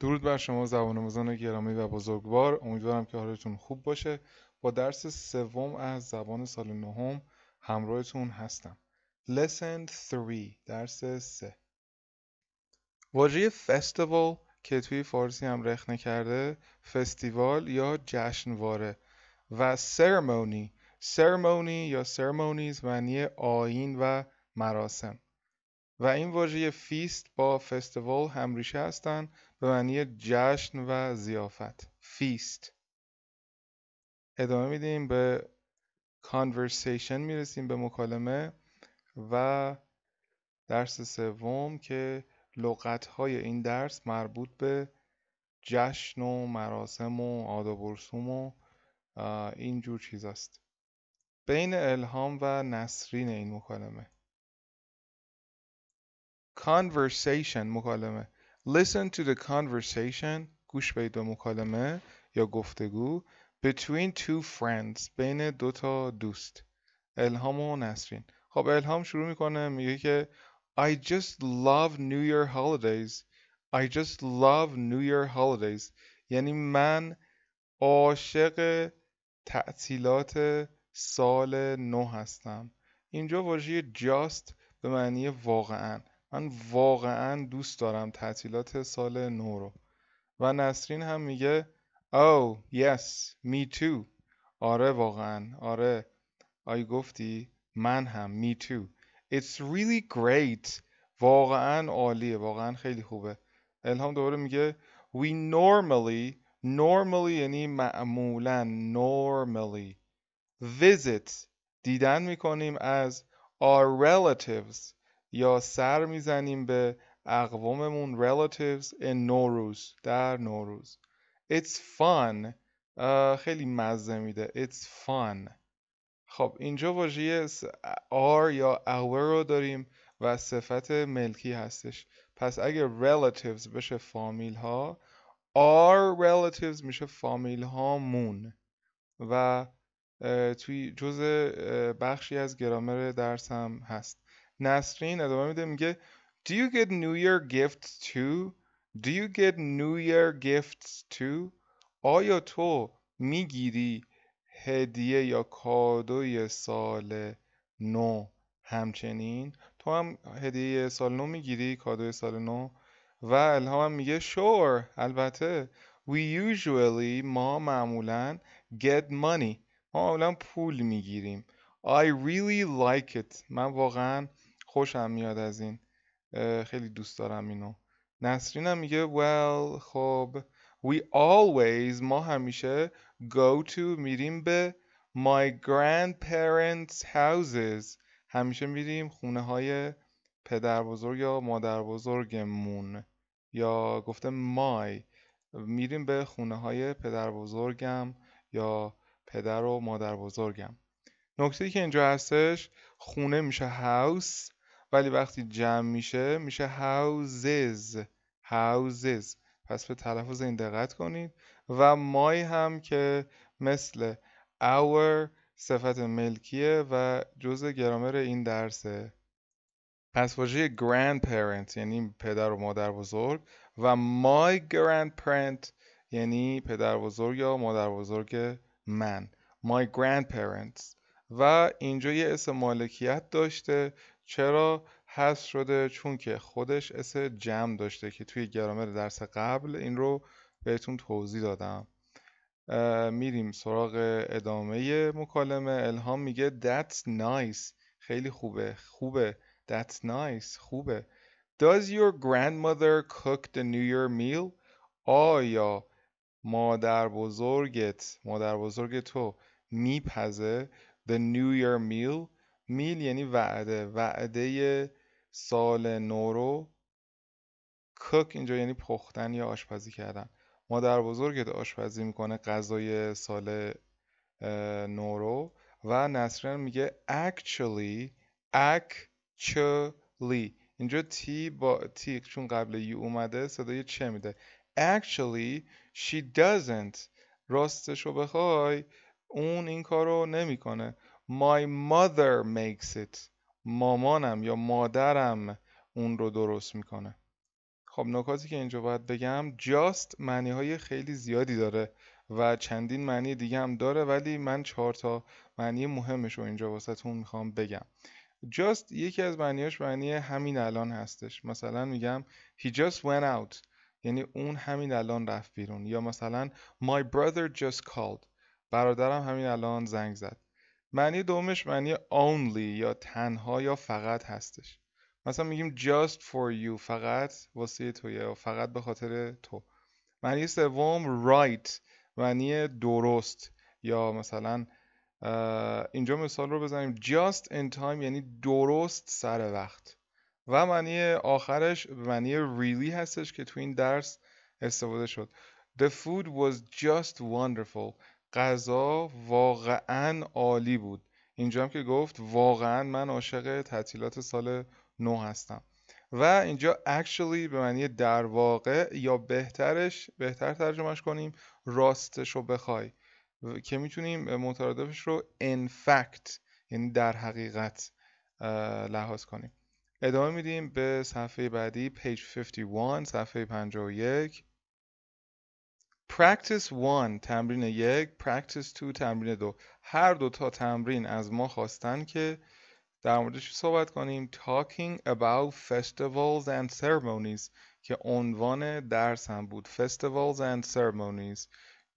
درود بر شما زبان آموزان گرامی و بزرگوار امیدوارم که حالتون خوب باشه با درس سوم از زبان سال نهم همراهتون هستم Lesson 3 درس 3 واژه فستیوال که توی فارسی هم رخنه کرده فستیوال یا جشنواره و سرمونی سرمونی یا سرمونیز معنی آین و مراسم و این واژه فیست با فستیوال همریشه هستند به معنی جشن و زیافت فیست ادامه میدیم به کانورسیشن میرسیم به مکالمه و درس سوم که لغت های این درس مربوط به جشن و مراسم و آداب و رسوم و این جور چیز بین الهام و نسرین این مکالمه conversation مکالمه Listen to the conversation گوش به دو مکالمه یا گفتگو between two friends بین دو تا دوست الهام و نسرین خب الهام شروع میکنه میگه که I just love New Year holidays I just love New Year holidays یعنی من عاشق تعطیلات سال نو هستم اینجا واژه just به معنی واقعا من واقعا دوست دارم تعطیلات سال نو رو و نسرین هم میگه او oh, yes تو آره واقعا آره آی گفتی من هم می تو it's really great واقعا عالیه واقعا خیلی خوبه الهام دوباره میگه we normally normally یعنی معمولا normally visit دیدن میکنیم از our relatives یا سر میزنیم به اقواممون relatives in نوروز در نوروز It's fun خیلی مزه میده It's fun خب اینجا واژه R یا our رو داریم و صفت ملکی هستش پس اگر relatives بشه فامیل ها R relatives میشه فامیل هامون و توی جز بخشی از گرامر درسم هست نسرین ادامه میده میگه Do you get New Year gifts too? Do you get New Year gifts too? آیا تو میگیری هدیه یا کادوی سال نو همچنین تو هم هدیه سال نو میگیری کادوی سال نو و الهام هم میگه sure البته we usually ما معمولا get money ما معمولا پول میگیریم I really like it من واقعا خوشم میاد از این خیلی دوست دارم اینو نسرین میگه well خب we always ما همیشه go to میریم به my grandparents houses همیشه میریم خونه های پدر بزرگ یا مادر بزرگمون یا گفته my میریم به خونه های پدر بزرگم یا پدر و مادر بزرگم نکته که اینجا هستش خونه میشه house ولی وقتی جمع میشه میشه houses houses پس به تلفظ این دقت کنید و مای هم که مثل our صفت ملکیه و جزء گرامر این درسه پس واژه grandparent یعنی پدر و مادر بزرگ و my grandparent یعنی پدر بزرگ یا مادر بزرگ من my grandparents و اینجا یه اسم مالکیت داشته چرا حس شده چون که خودش اس جمع داشته که توی گرامر درس قبل این رو بهتون توضیح دادم میریم سراغ ادامه مکالمه الهام میگه that's nice خیلی خوبه خوبه that's nice خوبه does your grandmother cook the new year meal آیا مادر بزرگت مادر بزرگ تو میپزه the new year meal میل یعنی وعده وعده سال نورو رو کوک اینجا یعنی پختن یا آشپزی کردن مادر بزرگت آشپزی میکنه غذای سال نورو و نسرین میگه actually actually اینجا تی با تی چون قبل یو اومده صدای چه میده actually she doesn't راستش رو بخوای اون این کارو نمیکنه my mother makes it مامانم یا مادرم اون رو درست میکنه خب نکاتی که اینجا باید بگم just معنی های خیلی زیادی داره و چندین معنی دیگه هم داره ولی من چهار تا معنی مهمش رو اینجا واسهتون میخوام بگم just یکی از معنیاش معنی همین الان هستش مثلا میگم he just went out یعنی اون همین الان رفت بیرون یا مثلا my brother just called برادرم همین الان زنگ زد معنی دومش معنی only یا تنها یا فقط هستش مثلا میگیم just for you فقط واسه تو یا فقط به خاطر تو معنی سوم right معنی درست یا مثلا اینجا مثال رو بزنیم just in time یعنی درست سر وقت و معنی آخرش معنی really هستش که تو این درس استفاده شد The food was just wonderful غذا واقعا عالی بود اینجا هم که گفت واقعا من عاشق تعطیلات سال نو هستم و اینجا actually به معنی در واقع یا بهترش بهتر ترجمهش کنیم راستش رو بخوای که میتونیم مترادفش رو in fact یعنی در حقیقت لحاظ کنیم ادامه میدیم به صفحه بعدی page 51 صفحه 51 practice 1 تمرین یک practice 2 تمرین دو هر دو تا تمرین از ما خواستن که در موردش صحبت کنیم talking about festivals and ceremonies که عنوان درس هم بود festivals and ceremonies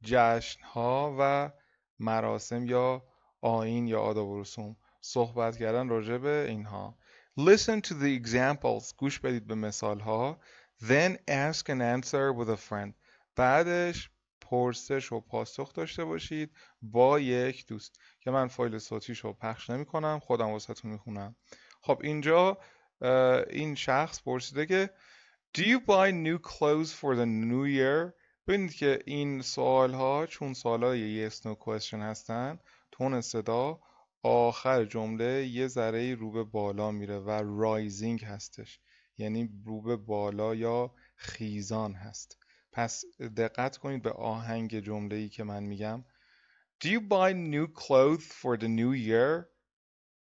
جشن ها و مراسم یا آین یا آداب و رسوم صحبت کردن راجع به اینها listen to the examples گوش بدید به مثال ها then ask and answer with a friend بعدش پرسش و پاسخ داشته باشید با یک دوست که من فایل صوتیش رو پخش نمی کنم خودم می خونم خب اینجا این شخص پرسیده که Do you buy new clothes for the new year? ببینید که این سوال ها چون سوال های yes no question هستن تون صدا آخر جمله یه ذره رو به بالا میره و رایزینگ هستش یعنی رو به بالا یا خیزان هست پس دقت کنید به آهنگ جمله ای که من میگم Do you buy new clothes for the new year?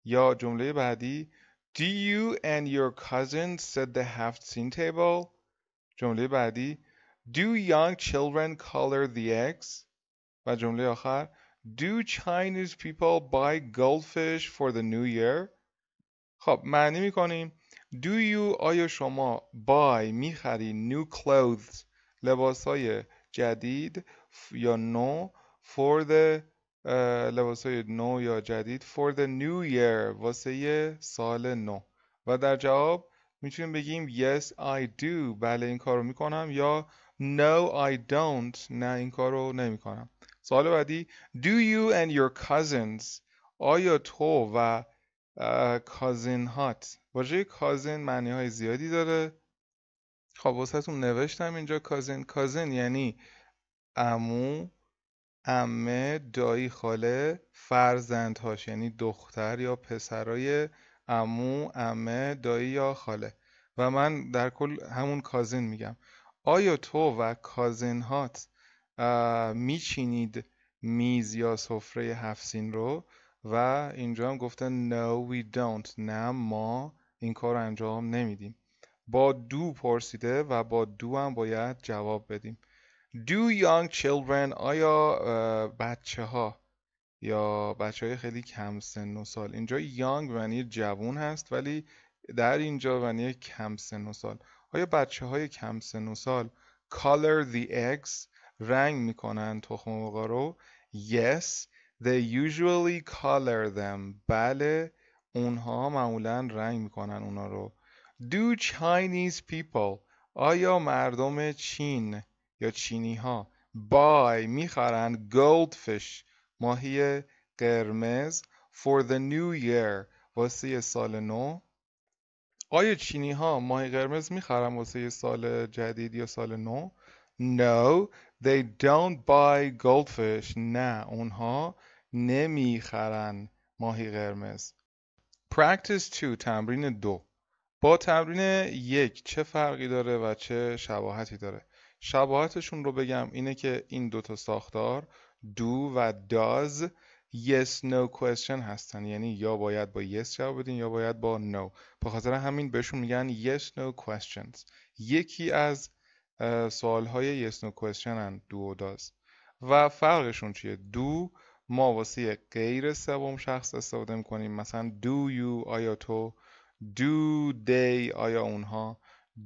یا جمله بعدی Do you and your cousin set the half seen table? جمله بعدی Do young children color the eggs? و جمله آخر Do Chinese people buy goldfish for the new year? خب معنی میکنیم Do you آیا شما buy میخری new clothes لباس های جدید یا نو for the لباس های نو یا جدید for the new year واسه سال نو و در جواب میتونیم بگیم yes I do بله این کار رو میکنم یا no I don't نه این کار رو نمیکنم سوال بعدی do you and your cousins آیا تو و کازین هات واژه کازین معنی های زیادی داره خب واسهتون نوشتم اینجا کازن کازن یعنی امو امه دایی خاله فرزندهاش یعنی دختر یا پسرای امو امه دایی یا خاله و من در کل همون کازن میگم آیا تو و کازن هات میچینید میز یا سفره هفسین رو و اینجا هم گفته no we don't نه ما این کار رو انجام نمیدیم با دو پرسیده و با دو هم باید جواب بدیم دو young children آیا بچه ها یا بچه های خیلی کم سن و سال اینجا یانگ معنی جوون هست ولی در اینجا معنی کم سن و سال آیا بچه های کم سن و سال color the eggs رنگ میکنن تخم مرغ رو yes they usually color them بله اونها معمولا رنگ میکنن اونا رو Do Chinese people آیا مردم چین یا چینی ها buy میخرند goldfish ماهی قرمز for the new year واسه سال نو آیا چینی ها ماهی قرمز میخرند واسه سال جدید یا سال نو No they don't buy goldfish نه اونها نمیخرند ماهی قرمز Practice 2 تمرین دو با تمرین یک چه فرقی داره و چه شباهتی داره شباهتشون رو بگم اینه که این دوتا ساختار دو و داز yes no question هستن یعنی یا باید با yes جواب بدین یا باید با no به خاطر همین بهشون میگن yes no questions یکی از سوالهای های yes no question هن دو و داز و فرقشون چیه دو ما واسه غیر سوم شخص استفاده میکنیم مثلا do you آیا تو Do they آیا اونها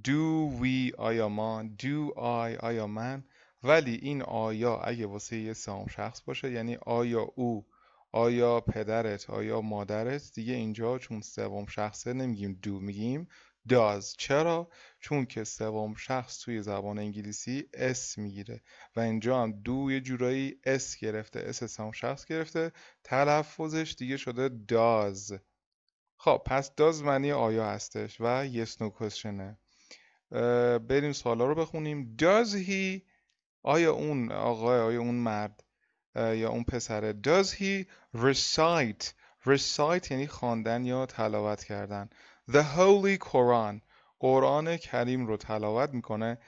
Do we آیا ما Do I آیا من ولی این آیا اگه واسه یه سام شخص باشه یعنی آیا او آیا پدرت آیا مادرت دیگه اینجا چون سوم شخصه نمیگیم دو میگیم داز چرا چون که سوم شخص توی زبان انگلیسی اس میگیره و اینجا هم دو یه جورایی اس گرفته اس سوم شخص گرفته تلفظش دیگه شده داز خب پس داز معنی آیا هستش و یس نو کوشنه بریم سوالا رو بخونیم does he آیا اون آقای آیا اون مرد یا اون پسره does he recite recite یعنی خواندن یا تلاوت کردن the holy Quran قرآن کریم رو تلاوت میکنه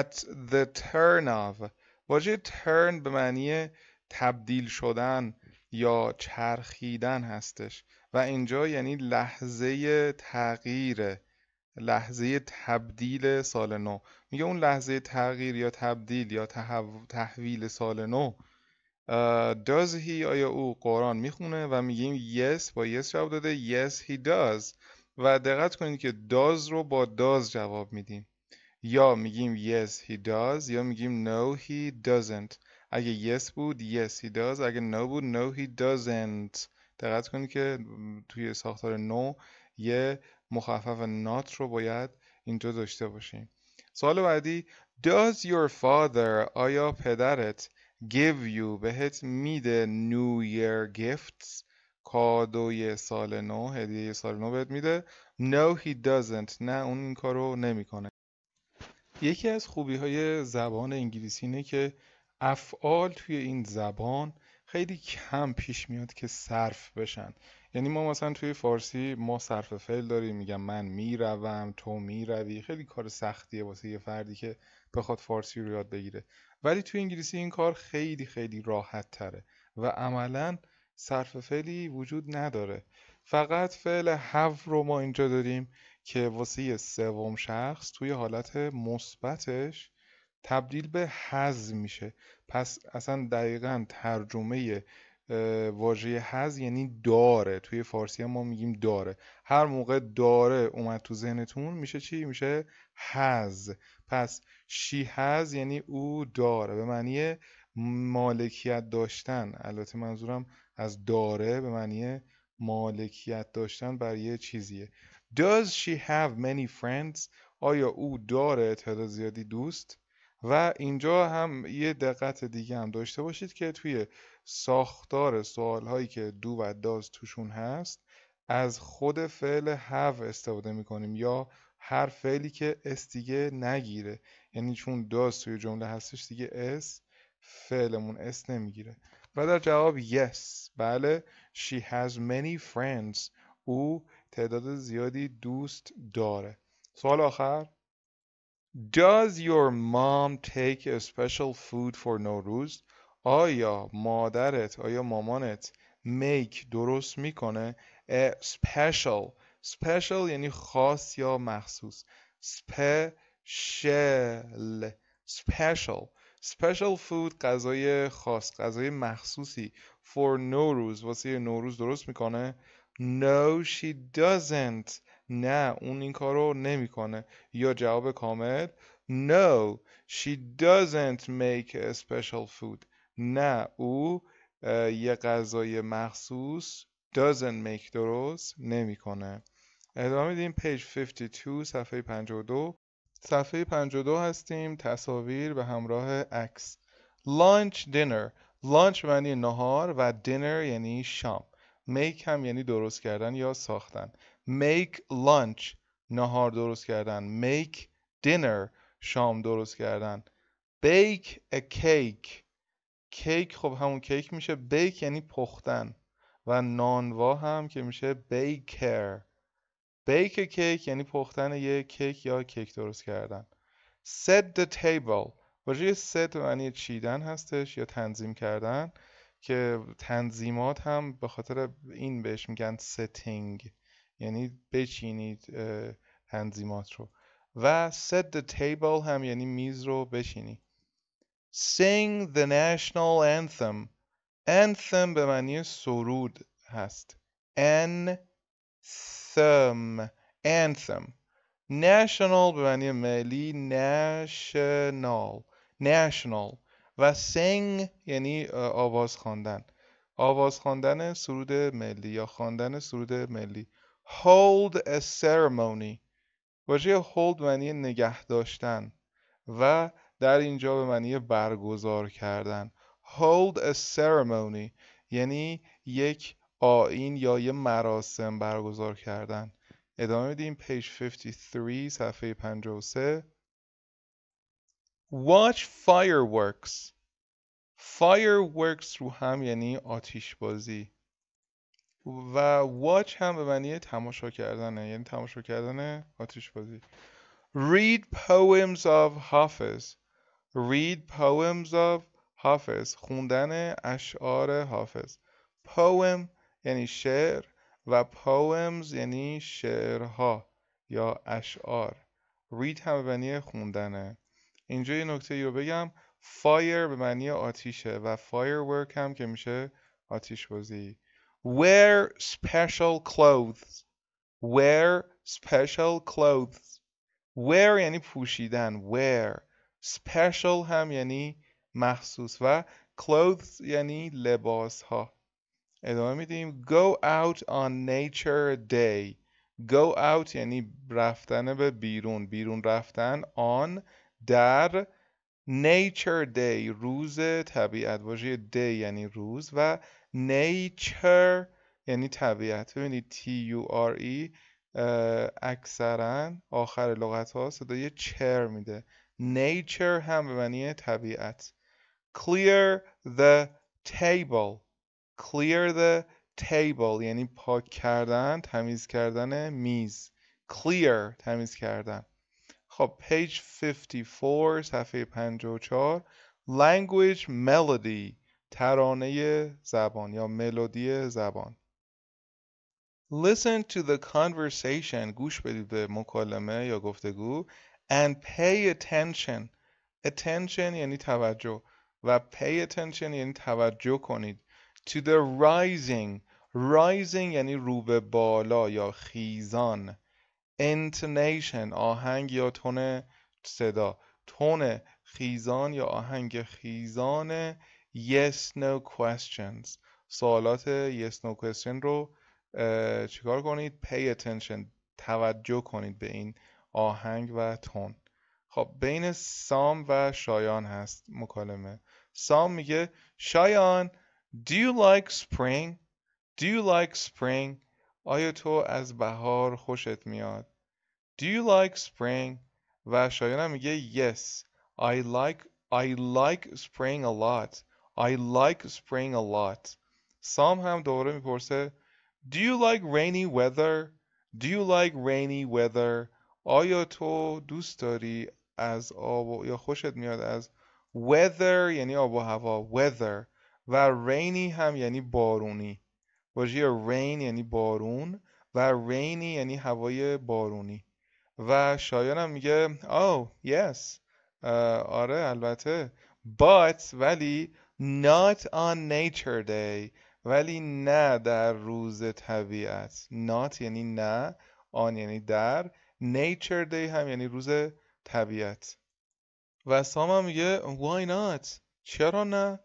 at the turn of واژه turn به معنی تبدیل شدن یا چرخیدن هستش و اینجا یعنی لحظه تغییر، لحظه تبدیل سال نو میگه اون لحظه تغییر یا تبدیل یا تحویل سال نو does he آیا او قرآن میخونه و میگیم yes با yes جواب داده yes he does و دقت کنید که does رو با does جواب میدیم یا میگیم yes he does یا میگیم no he doesn't اگه yes بود yes he does اگه no بود no he doesn't دقت کنید که توی ساختار نو یه مخفف نات رو باید اینجا داشته باشیم سوال بعدی Does your father آیا پدرت give you بهت میده new year gifts کادوی سال نو هدیه سال نو بهت میده No he doesn't نه اون این کارو نمیکنه یکی از خوبی های زبان انگلیسی اینه که افعال توی این زبان خیلی کم پیش میاد که صرف بشن یعنی ما مثلا توی فارسی ما صرف فعل داریم میگم من میروم تو میروی خیلی کار سختیه واسه یه فردی که بخواد فارسی رو یاد بگیره ولی توی انگلیسی این کار خیلی خیلی راحت تره و عملا صرف فعلی وجود نداره فقط فعل هف رو ما اینجا داریم که واسه سوم شخص توی حالت مثبتش تبدیل به حز میشه پس اصلا دقیقا ترجمه واژه حز یعنی داره توی فارسی هم ما میگیم داره هر موقع داره اومد تو ذهنتون میشه چی میشه هز پس شی حز یعنی او داره به معنی مالکیت داشتن البته منظورم از داره به معنی مالکیت داشتن بر یه چیزیه Does she have many friends؟ آیا او داره تعداد زیادی دوست؟ و اینجا هم یه دقت دیگه هم داشته باشید که توی ساختار سوال هایی که دو و داز توشون هست از خود فعل هف استفاده میکنیم یا هر فعلی که اس دیگه نگیره یعنی چون داز توی جمله هستش دیگه اس فعلمون اس نمیگیره و در جواب yes بله she has many friends او تعداد زیادی دوست داره سوال آخر Does your mom take a special food for نوروز؟ آیا مادرت آیا مامانت make درست میکنه a special special یعنی خاص یا مخصوص special special special food غذای خاص غذای مخصوصی for نوروز واسه نوروز درست میکنه no she doesn't نه اون این کار کارو نمیکنه یا جواب کامل No she doesn't make a special food نه او یه غذای مخصوص doesn't make درست نمیکنه ادامه میدیم پیج 52 صفحه 52 صفحه 52 هستیم تصاویر به همراه عکس لانچ دینر لانچ یعنی نهار و دینر یعنی شام میک هم یعنی درست کردن یا ساختن make lunch نهار درست کردن make dinner شام درست کردن bake a cake کیک خب همون کیک میشه بیک یعنی پختن و نانوا هم که میشه بیکر بیک کیک یعنی پختن یه کیک یا کیک درست کردن set the table واژه set معنی چیدن هستش یا تنظیم کردن که تنظیمات هم به خاطر این بهش میگن setting یعنی بچینید انزیمات رو و set the table هم یعنی میز رو بچینید sing the national anthem anthem به معنی سرود هست anthem anthem national به معنی ملی national national و sing یعنی آواز خواندن آواز خواندن سرود ملی یا خواندن سرود ملی hold a ceremony واژه hold معنی نگه داشتن و در اینجا به معنی برگزار کردن hold a ceremony یعنی یک آین یا یه مراسم برگزار کردن ادامه میدیم پیج 53 صفحه 53 watch fireworks fireworks رو هم یعنی آتیش بازی و واچ هم به معنی تماشا کردنه یعنی تماشا کردن آتیش بازی read poems of حافظ read poems of حافظ خوندن اشعار حافظ poem یعنی شعر و poems یعنی شعرها یا اشعار read هم به معنی خوندنه اینجا یه نکته رو بگم fire به معنی آتیشه و firework هم که میشه آتیش بازی Wear special clothes. Wear special clothes. Wear یعنی پوشیدن. Wear. Special هم یعنی مخصوص و clothes یعنی لباس ها. ادامه میدیم. Go out on nature day. Go out یعنی رفتن به بیرون. بیرون رفتن on در nature day روز طبیعت واژه day یعنی روز و نیچر یعنی طبیعت ببینید T U R E اکثرا آخر لغت ها صدای چر میده نیچر هم به معنی طبیعت clear the table clear the table یعنی پاک کردن تمیز کردن میز clear تمیز کردن خب page 54 صفحه 54 language melody ترانه زبان یا ملودی زبان Listen to the conversation گوش بدید به مکالمه یا گفتگو and pay attention attention یعنی توجه و pay attention یعنی توجه کنید to the rising rising یعنی رو به بالا یا خیزان intonation آهنگ یا تون صدا تون خیزان یا آهنگ خیزان yes no questions سوالات yes no question رو چیکار کنید pay attention توجه کنید به این آهنگ و تون خب بین سام و شایان هست مکالمه سام میگه شایان Do you like spring? Do you like spring? آیا تو از بهار خوشت میاد؟ Do you like spring? و شایان هم میگه Yes, I like I like spring a lot. I like spring a lot. سام هم دوباره میپرسه Do you like rainy weather? Do you like rainy weather? آیا تو دوست داری از آب و... یا خوشت میاد از weather یعنی آب و هوا weather و rainy هم یعنی بارونی واژه rain یعنی بارون و rainy یعنی هوای بارونی و شایان هم میگه oh yes آره uh, البته but ولی not on nature day ولی نه در روز طبیعت not یعنی نه آن یعنی در nature day هم یعنی روز طبیعت و سام هم میگه why not چرا نه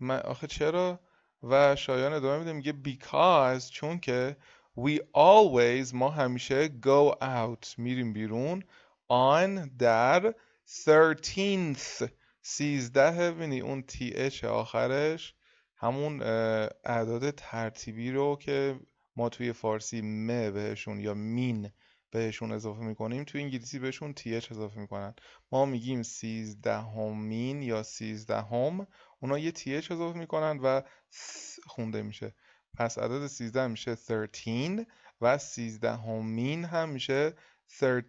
من آخه چرا و شایان ادامه میده میگه because چون که we always ما همیشه go out میریم بیرون on در 13th سیزده ببینی اون تی اچ آخرش همون اعداد ترتیبی رو که ما توی فارسی م بهشون یا مین بهشون اضافه میکنیم توی انگلیسی بهشون تی اچ اضافه میکنن ما میگیم مین یا سیزدهم اونا یه تی اچ اضافه میکنن و خونده میشه پس عدد سیزده میشه 13 و مین هم میشه 13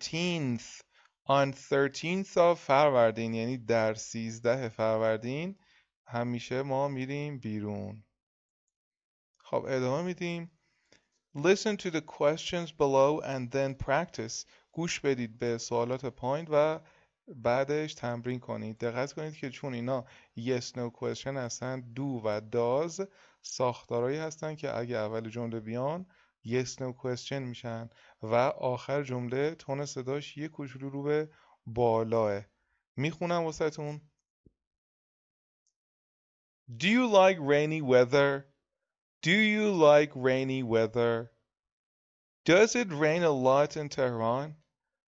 on 13th of فروردین یعنی در 13 فروردین همیشه ما میریم بیرون خب ادامه میدیم Listen to the questions below and then practice گوش بدید به سوالات پایین و بعدش تمرین کنید دقت کنید که چون اینا yes no question هستن do و does ساختارایی هستن که اگه اول جمله بیان yes no question میشن و آخر جمله تون صداش یه کوچولو رو به بالاه میخونم واسهتون Do you like rainy weather? Do you like rainy weather? Does it rain a lot in Tehran?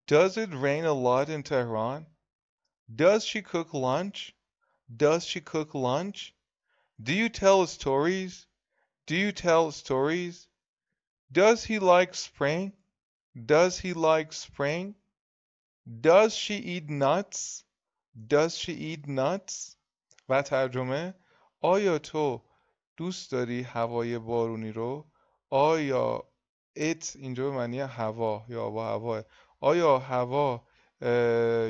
Does it rain a lot in Tehran? Does she cook lunch? Does she cook lunch? Do you tell stories? Do you tell stories? Does he like spring? Does he like spring? Does she eat nuts? Does she eat nuts? و ترجمه آیا تو دوست داری هوای بارونی رو؟ آیا ات اینجا به معنی هوا یا آب و هوا آیا هوا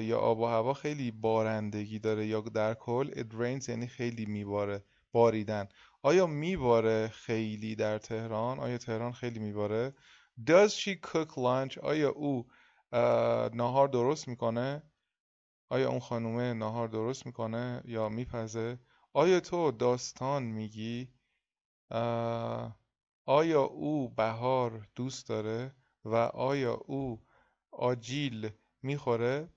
یا آب و هوا خیلی بارندگی داره یا در کل it rains یعنی خیلی میباره باریدن آیا میباره خیلی در تهران؟ آیا تهران خیلی میباره؟ Does she cook lunch? آیا او نهار درست میکنه؟ آیا اون خانومه ناهار درست میکنه یا میپزه؟ آیا تو داستان میگی؟ آیا او بهار دوست داره؟ و آیا او آجیل میخوره؟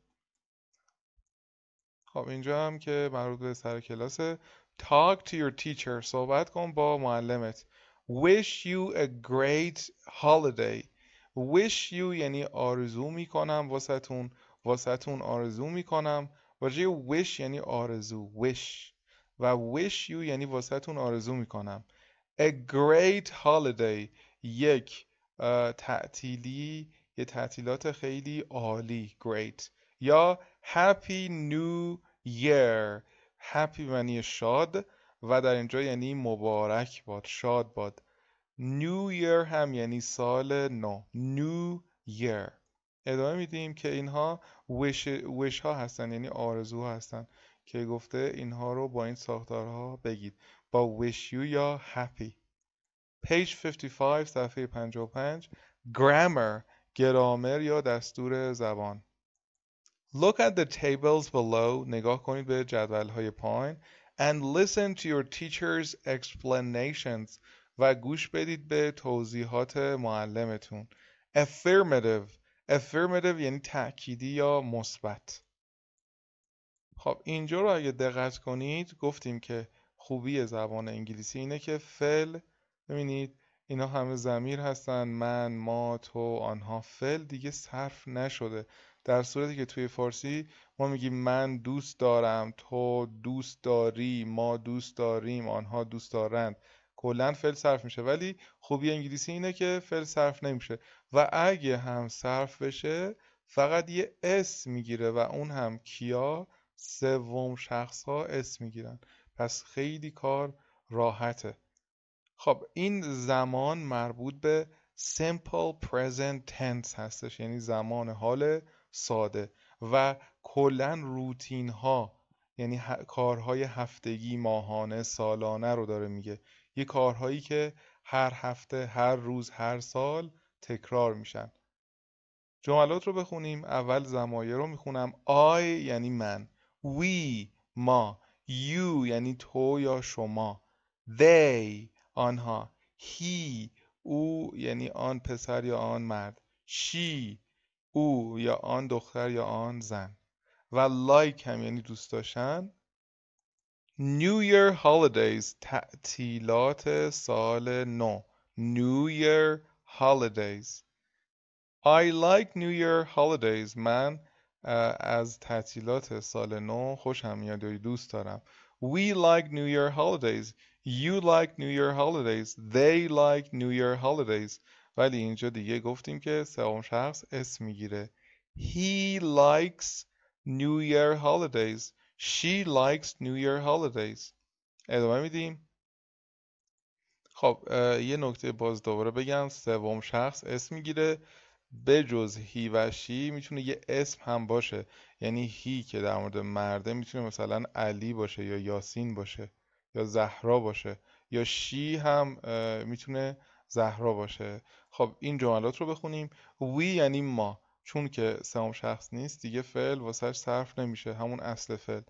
خب اینجا هم که مربوط به سر کلاسه talk to your teacher صحبت کن با معلمت wish you a great holiday wish you یعنی آرزو میکنم واسهتون واسهتون آرزو میکنم واژه wish یعنی آرزو wish و wish you یعنی واسهتون آرزو میکنم a great holiday یک تعطیلی یه تعطیلات خیلی عالی great یا happy new year هپی معنی شاد و در اینجا یعنی مبارک باد شاد باد نیو year هم یعنی سال نو نیو year ادامه میدیم که اینها ویش وش ها هستن یعنی آرزو ها هستن که گفته اینها رو با این ساختارها بگید با ویش یو یا هپی. page 55 صفحه 55 گرامر گرامر یا دستور زبان Look at the tables below. نگاه کنید به جدول های پایین. And listen to your teacher's explanations. و گوش بدید به توضیحات معلمتون. Affirmative. Affirmative یعنی تأکیدی یا مثبت. خب اینجا رو اگه دقت کنید گفتیم که خوبی زبان انگلیسی اینه که فل ببینید اینا همه زمیر هستن من ما تو آنها فل دیگه صرف نشده در صورتی که توی فارسی ما میگیم من دوست دارم تو دوست داری ما دوست داریم آنها دوست دارند کلا فعل صرف میشه ولی خوبی انگلیسی اینه که فعل صرف نمیشه و اگه هم صرف بشه فقط یه اس میگیره و اون هم کیا سوم شخص ها اس میگیرن پس خیلی کار راحته خب این زمان مربوط به simple present tense هستش یعنی زمان حاله ساده و کلا روتین ها یعنی کارهای هفتگی ماهانه سالانه رو داره میگه یه کارهایی که هر هفته هر روز هر سال تکرار میشن جملات رو بخونیم اول زمایه رو میخونم I یعنی من We ما You یعنی تو یا شما They آنها He او یعنی آن پسر یا آن مرد She او یا آن دختر یا آن زن و لایک هم یعنی دوست داشتن New Year Holidays تعطیلات سال نو New Year Holidays I like New Year Holidays من از تعطیلات سال نو خوشم میاد و دوست دارم We like New Year Holidays You like New Year Holidays They like New Year Holidays ولی اینجا دیگه گفتیم که سوم شخص اسم میگیره He likes New Year holidays She likes New Year holidays ادامه میدیم خب یه نکته باز دوباره بگم سوم شخص اسم میگیره بجز هی و شی میتونه یه اسم هم باشه یعنی هی که در مورد مرده میتونه مثلا علی باشه یا یاسین باشه یا زهرا باشه یا شی هم میتونه زهرا باشه خب این جملات رو بخونیم وی یعنی ما چون که سوم شخص نیست دیگه فعل واسش صرف نمیشه همون اصل فعل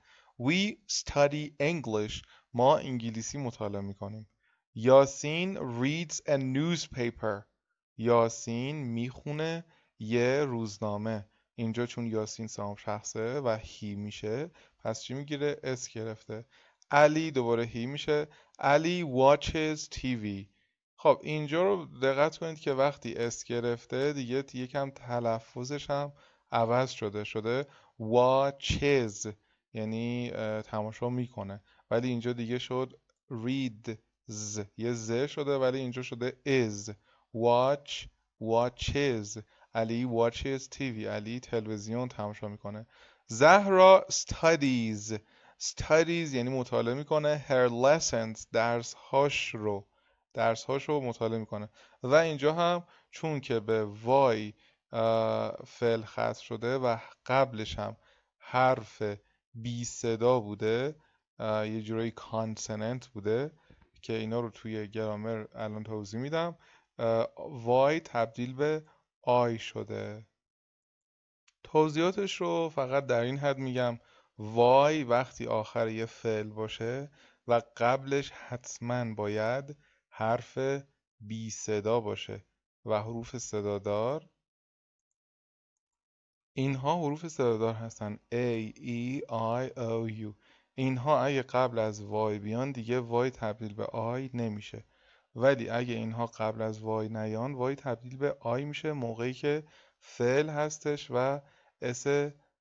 We study English ما انگلیسی مطالعه میکنیم یاسین reads a newspaper یاسین میخونه یه روزنامه اینجا چون یاسین سام شخصه و هی میشه پس چی میگیره اس گرفته علی دوباره هی میشه علی watches TV خب اینجا رو دقت کنید که وقتی اس گرفته دیگه یکم تلفظش هم عوض شده شده watches یعنی تماشا میکنه ولی اینجا دیگه شد reads یه ز شده ولی اینجا شده is watch watches علی watches TV علی تلویزیون تماشا میکنه زهرا studies studies یعنی مطالعه میکنه her lessons هاش رو درسهاشو مطالعه میکنه و اینجا هم چون که به وای فعل خط شده و قبلش هم حرف بی صدا بوده یه جورایی کانسننت بوده که اینا رو توی گرامر الان توضیح میدم وای تبدیل به آی شده توضیحاتش رو فقط در این حد میگم وای وقتی آخر یه فعل باشه و قبلش حتما باید حرف بی صدا باشه و حروف صدادار اینها حروف صدادار هستن A, E, I, O, U اینها اگه قبل از وای بیان دیگه وای تبدیل به آی نمیشه ولی اگه اینها قبل از وای نیان وای تبدیل به آی میشه موقعی که فعل هستش و اس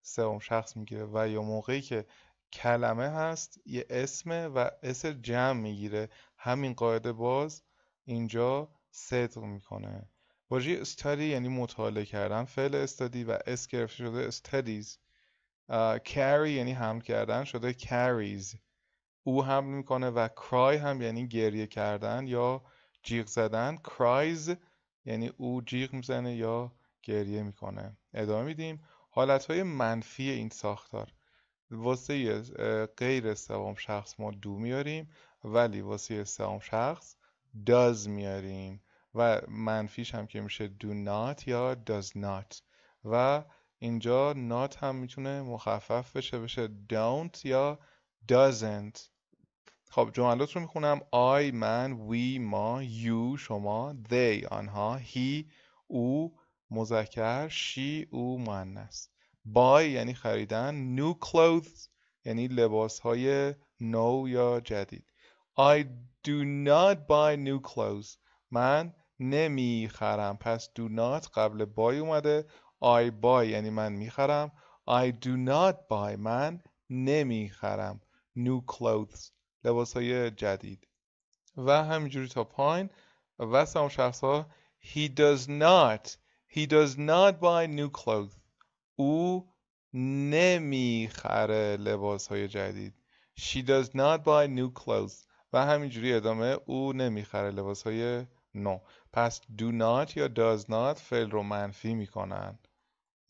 سوم شخص میگیره و یا موقعی که کلمه هست یه اسمه و اس جمع میگیره همین قاعده باز اینجا صدق میکنه واژه استادی یعنی مطالعه کردن فعل استادی و اس گرفته شده استادیز کری یعنی حمل کردن شده کریز او حمل میکنه و کرای هم یعنی گریه کردن یا جیغ زدن کرایز یعنی او جیغ میزنه یا گریه میکنه ادامه میدیم حالت های منفی این ساختار واسه غیر سوم شخص ما دو میاریم ولی واسه سوم شخص does میاریم و منفیش هم که میشه do not یا does not و اینجا not هم میتونه مخفف بشه بشه don't یا doesn't خب جملات رو میخونم I, من, we, ما, you, شما, they, آنها, he, او, مذکر, she, او, مؤنث buy یعنی خریدن new clothes یعنی لباس های نو یا جدید I do not buy new clothes. من نمی خرم پس do not قبل buy اومده I buy یعنی من می خرم I do not buy من نمی خرم new clothes لباس های جدید و همینجوری تا پایین و سام شخص ها he does not he does not buy new clothes او نمیخره لباس های جدید she does not buy new clothes و همینجوری ادامه او نمیخره لباس های نو پس do not یا does not فعل رو منفی میکنن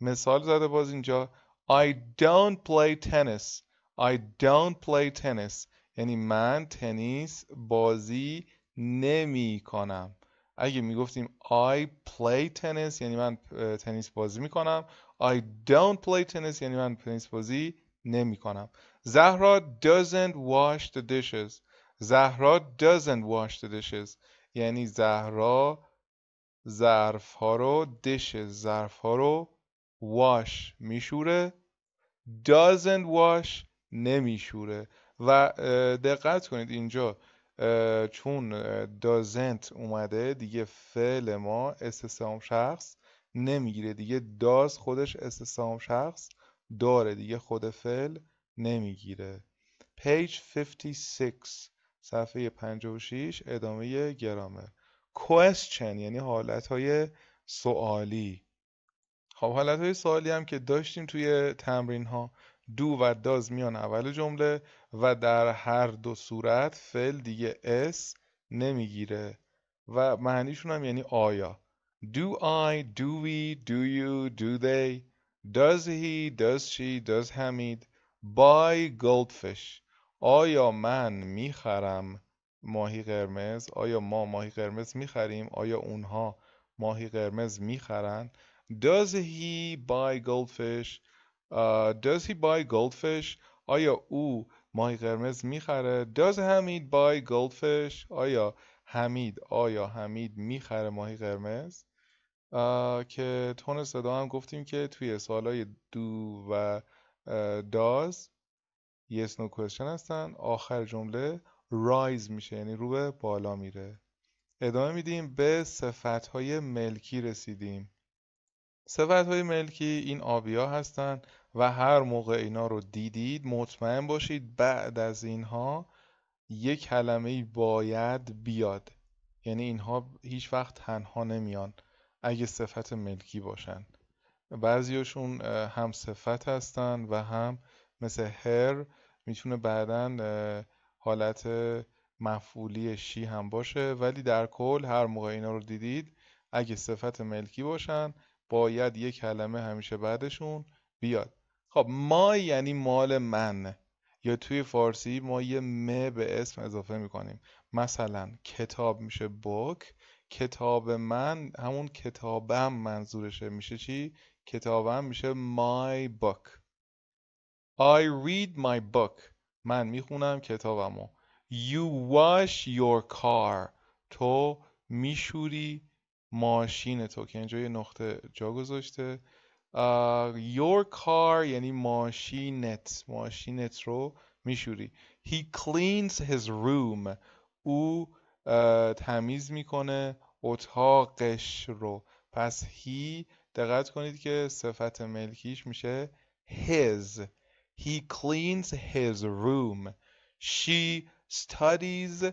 مثال زده باز اینجا I don't play tennis I don't play tennis یعنی من تنیس بازی نمی کنم اگه میگفتیم I play tennis یعنی من تنیس بازی میکنم I don't play tennis یعنی من تنیس بازی نمی کنم زهرا doesn't wash the dishes زهرا doesn't wash the dishes یعنی زهرا ظرف ها رو دش ظرف ها رو واش میشوره doesn't wash نمیشوره و دقت کنید اینجا چون doesn't اومده دیگه فعل ما استسام شخص نمیگیره دیگه داز خودش استسام شخص داره دیگه خود فعل نمیگیره page 56 صفحه 56 ادامه گرامر question یعنی حالت های سوالی خب حالت های سوالی هم که داشتیم توی تمرین ها دو و داز میان اول جمله و در هر دو صورت فعل دیگه اس نمیگیره و معنیشون هم یعنی آیا Do I, do we, do you, do they Does he, does she, does Hamid Buy goldfish آیا من میخرم ماهی قرمز آیا ما ماهی قرمز میخریم آیا اونها ماهی قرمز میخرن does he buy goldfish does he buy goldfish آیا او ماهی قرمز میخره does Hamid buy goldfish آیا حمید آیا حمید میخره ماهی قرمز که تون صدا هم گفتیم که توی سالای دو و داز yes no هستن آخر جمله رایز میشه یعنی رو به بالا میره ادامه میدیم به صفت های ملکی رسیدیم صفت های ملکی این آبیا هستن و هر موقع اینا رو دیدید مطمئن باشید بعد از اینها یک کلمه باید بیاد یعنی اینها هیچ وقت تنها نمیان اگه صفت ملکی باشن بعضیشون هم صفت هستن و هم مثل هر میتونه بعدا حالت مفعولی شی هم باشه ولی در کل هر موقع اینا رو دیدید اگه صفت ملکی باشن باید یک کلمه همیشه بعدشون بیاد خب ما یعنی مال من یا توی فارسی ما یه م به اسم اضافه میکنیم مثلا کتاب میشه بوک کتاب من همون کتابم منظورشه میشه چی؟ کتابم میشه مای بوک I read my book من میخونم کتابمو You wash your car تو میشوری ماشین تو که اینجا یه نقطه جا گذاشته uh, Your car یعنی ماشینت ماشینت رو میشوری He cleans his room او uh, تمیز میکنه اتاقش رو پس he دقت کنید که صفت ملکیش میشه his He cleans his room. She studies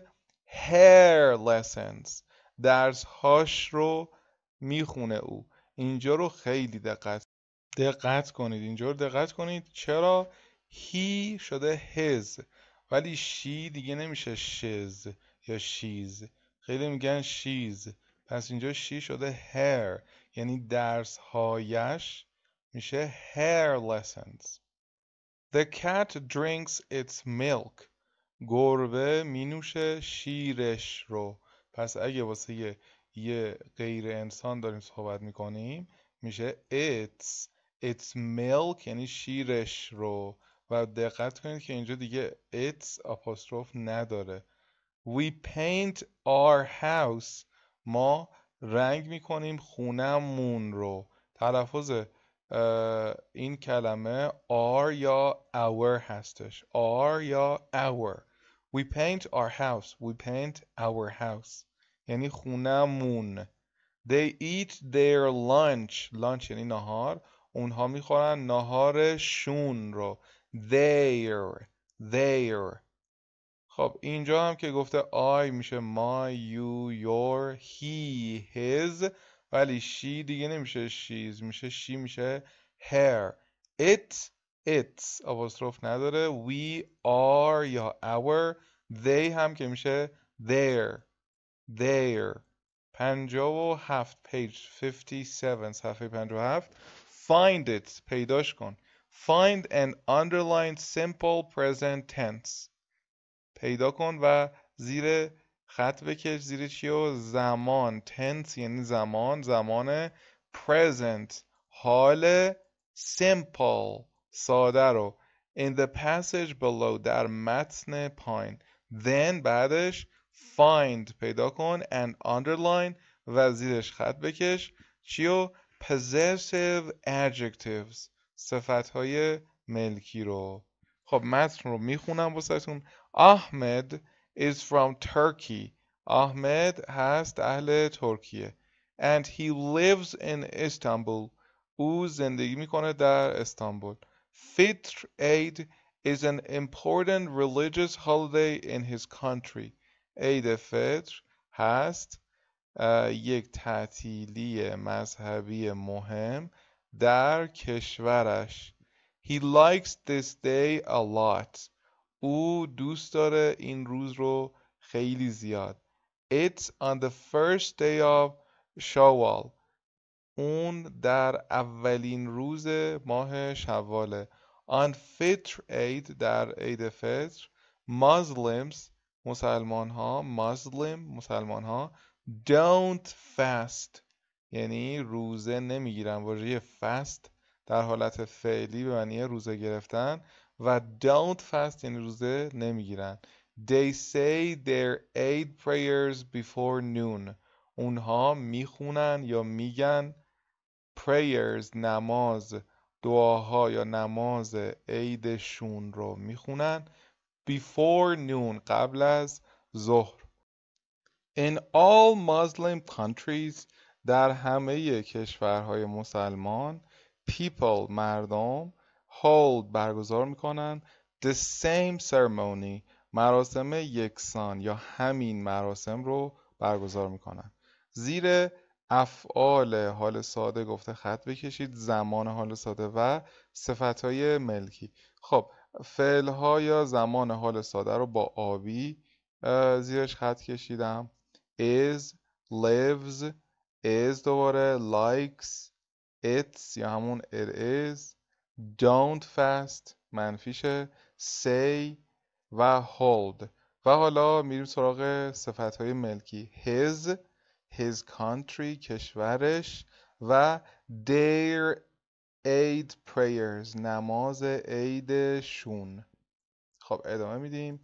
hair lessons. هاش رو میخونه او. اینجا رو خیلی دقت دقت کنید. اینجا رو دقت کنید. چرا he شده his ولی she دیگه نمیشه شیز یا she's. خیلی میگن she's. پس اینجا she شده her یعنی درس هایش میشه her lessons The cat drinks its milk گربه مینوشه شیرش رو پس اگه واسه یه, یه غیر انسان داریم صحبت میکنیم میشه its its milk یعنی شیرش رو و دقت کنید که اینجا دیگه its apostrophe نداره we paint our house ما رنگ میکنیم خونمون رو تلفظ این کلمه آر یا our هستش آر یا our we paint our house we paint our house یعنی خونمون they eat their lunch lunch یعنی نهار اونها میخورن نهارشون رو their their خب اینجا هم که گفته I میشه my you your he his ولی شی دیگه نمیشه شیز میشه شی میشه hair it it's apostrophe نداره we are یا our they هم که میشه there there پنجا و هفت page 57 صفحه پنجا و هفت find it پیداش کن find and underline simple present tense پیدا کن و زیر خط بکش زیر چی و زمان تنس یعنی زمان زمان present حال simple ساده رو in the passage below در متن پایین then بعدش find پیدا کن and underline و زیرش خط بکش چی و possessive adjectives صفت های ملکی رو خب متن رو میخونم واسهتون احمد is from Turkey. Ahmed has اهل ترکیه and he lives in Istanbul. او زندگی میکنه در استانبول. Fitr Eid is an important religious holiday in his country. عید فطر هست یک تعطیلی مذهبی مهم در کشورش. He likes this day a lot. او دوست داره این روز رو خیلی زیاد It's on the first day of Shawwal اون در اولین روز ماه شواله On Fitr Aid در عید فطر Muslims مسلمان ها مسلم مسلمان ها Don't fast یعنی روزه نمیگیرن واژه فست در حالت فعلی به معنی روزه گرفتن و don't fast این یعنی روزه نمیگیرن They say their eight prayers before noon اونها میخونن یا میگن prayers نماز دعاها یا نماز عیدشون رو میخونن before noon قبل از ظهر In all Muslim countries در همه کشورهای مسلمان people مردم hold برگزار میکنن the same ceremony مراسم یکسان یا همین مراسم رو برگزار میکنن زیر افعال حال ساده گفته خط بکشید زمان حال ساده و صفت های ملکی خب فعل یا زمان حال ساده رو با آبی زیرش خط کشیدم is lives is دوباره likes it's یا همون it is don't fast منفیشه say و hold و حالا میریم سراغ صفت های ملکی his his country کشورش و their aid prayers نماز عیدشون خب ادامه میدیم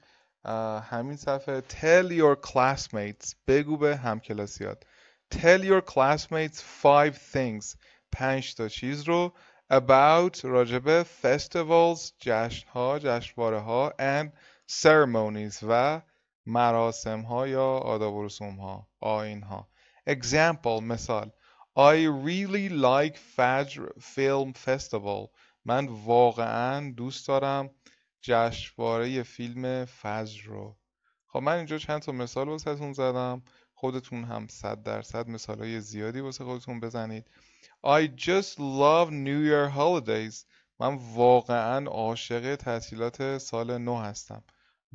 همین صفحه tell your classmates بگو به همکلاسیات tell your classmates five things پنج تا چیز رو about راجبه festivals جشنها ها جشنواره ها and ceremonies و مراسم ها یا آداب و رسوم ها آین ها example مثال I really like Fajr Film Festival من واقعا دوست دارم جشنواره فیلم فجر رو خب من اینجا چند تا مثال واسهتون زدم خودتون هم صد درصد مثال های زیادی واسه خودتون بزنید I just love New Year holidays من واقعا عاشق تحصیلات سال نو هستم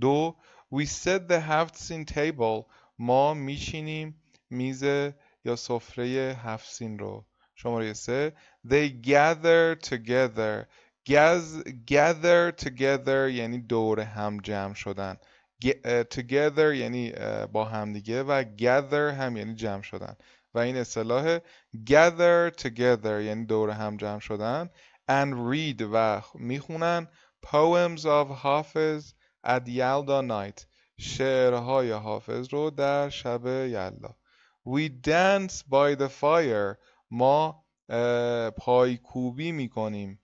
دو We set the سین table ما میشینیم میز یا سفره سین رو شماره سه They gather together gather together یعنی دور هم جمع شدن together یعنی با هم همدیگه و gather هم یعنی جمع شدن و این اصطلاح gather together یعنی دور هم جمع شدن and read و میخونن poems of hafiz at Yalda night شعرهای حافظ رو در شب یلدا we dance by the fire ما پایکوبی میکنیم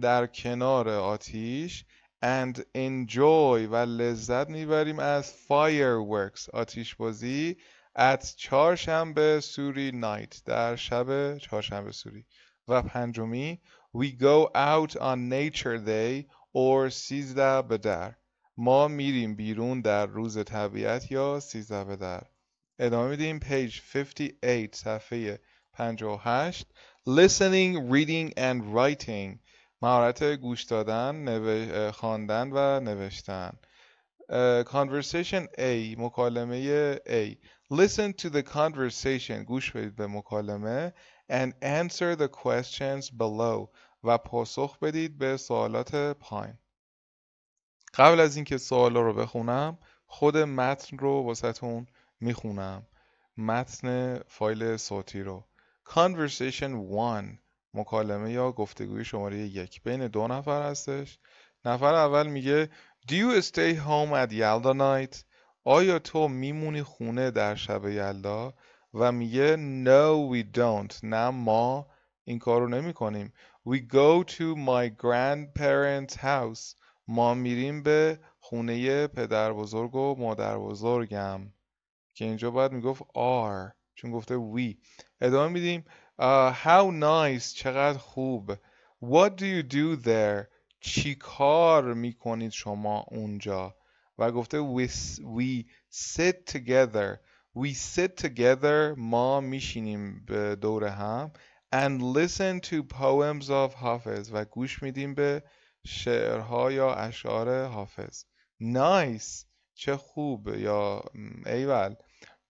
در کنار آتیش and enjoy و لذت میبریم از fireworks آتیش بازی at چهارشنبه سوری night در شب چهارشنبه سوری و پنجمی we go out on nature day or سیزده به در ما میریم بیرون در روز طبیعت یا سیزده به در ادامه میدیم page 58 صفحه 58 listening reading and writing مهارت گوش دادن، نوش... خواندن و نوشتن. conversation A مکالمه A Listen to the conversation گوش بدید به مکالمه and answer the questions below و پاسخ بدید به سوالات پایین قبل از اینکه سوالا رو بخونم خود متن رو واسهتون میخونم متن فایل صوتی رو Conversation 1 مکالمه یا گفتگوی شماره یک بین دو نفر هستش نفر اول میگه Do you stay home at Yalda night? آیا تو میمونی خونه در شب یلدا؟ و میگه No we don't نه ما این رو نمی کنیم We go to my grandparents house ما میریم به خونه پدر بزرگ و مادر بزرگم که اینجا باید میگفت are چون گفته we ادامه میدیم uh, how nice چقدر خوب what do you do there چی کار میکنید شما اونجا و گفته we, we sit together we sit together ما میشینیم به دور هم and listen to poems of Hafez و گوش میدیم به شعرها یا اشعار حافظ nice چه خوب یا ایول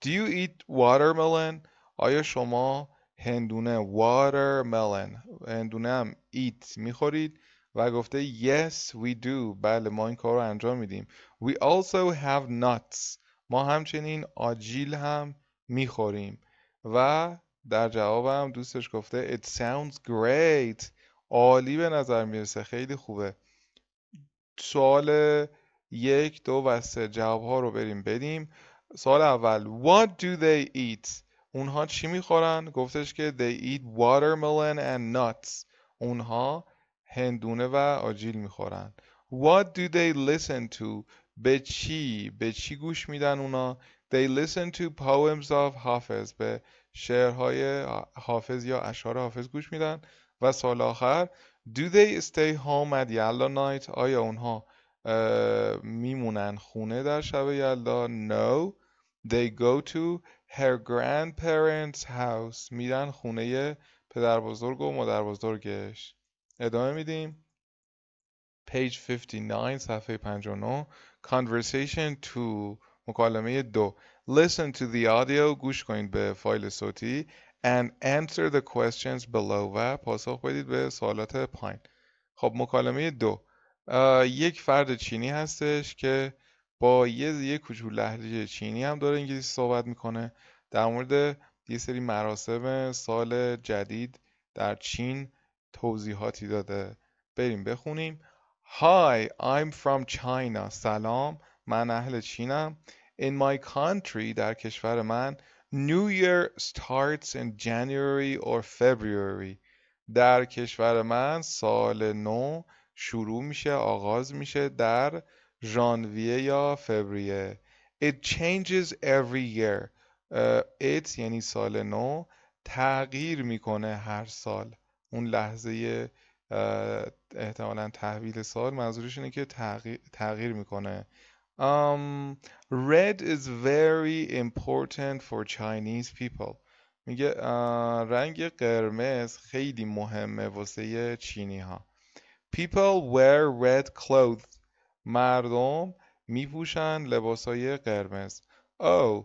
do you eat watermelon آیا شما هندونه watermelon هندونه هم eat میخورید و گفته yes we do بله ما این کار رو انجام میدیم we also have nuts ما همچنین آجیل هم میخوریم و در جوابم دوستش گفته it sounds great عالی به نظر میرسه خیلی خوبه سوال یک دو و سه جواب ها رو بریم بدیم سوال اول what do they eat اونها چی میخورن؟ گفتش که they eat watermelon and nuts اونها هندونه و آجیل میخورن What do they listen to? به چی؟ به چی گوش میدن اونا؟ They listen to poems of حافظ به شعرهای حافظ یا اشعار حافظ گوش میدن و سال آخر Do they stay home at Yalla night? آیا اونها میمونن خونه در شب یلدا؟ No They go to her grandparents house میرن خونه پدر بزرگ و مادر بزرگش ادامه میدیم page 59 صفحه 59 conversation 2 مکالمه دو listen to the audio گوش کنید به فایل صوتی and answer the questions below و پاسخ بدید به سوالات پایین خب مکالمه دو یک فرد چینی هستش که با یه یه کوچولو لهجه چینی هم داره انگلیسی صحبت میکنه در مورد یه سری مراسم سال جدید در چین توضیحاتی داده بریم بخونیم Hi, I'm from China. سلام من اهل چینم In my country در کشور من New Year starts in January or February در کشور من سال نو شروع میشه آغاز میشه در ژانویه یا فوریه It changes every year uh, It یعنی سال نو تغییر میکنه هر سال اون لحظه uh, احتمالا تحویل سال منظورش اینه که تغییر, تغییر میکنه um, Red is very important for Chinese people میگه uh, رنگ قرمز خیلی مهمه واسه چینی ها People wear red clothes مردم میپوشن لباسهای قرمز او oh,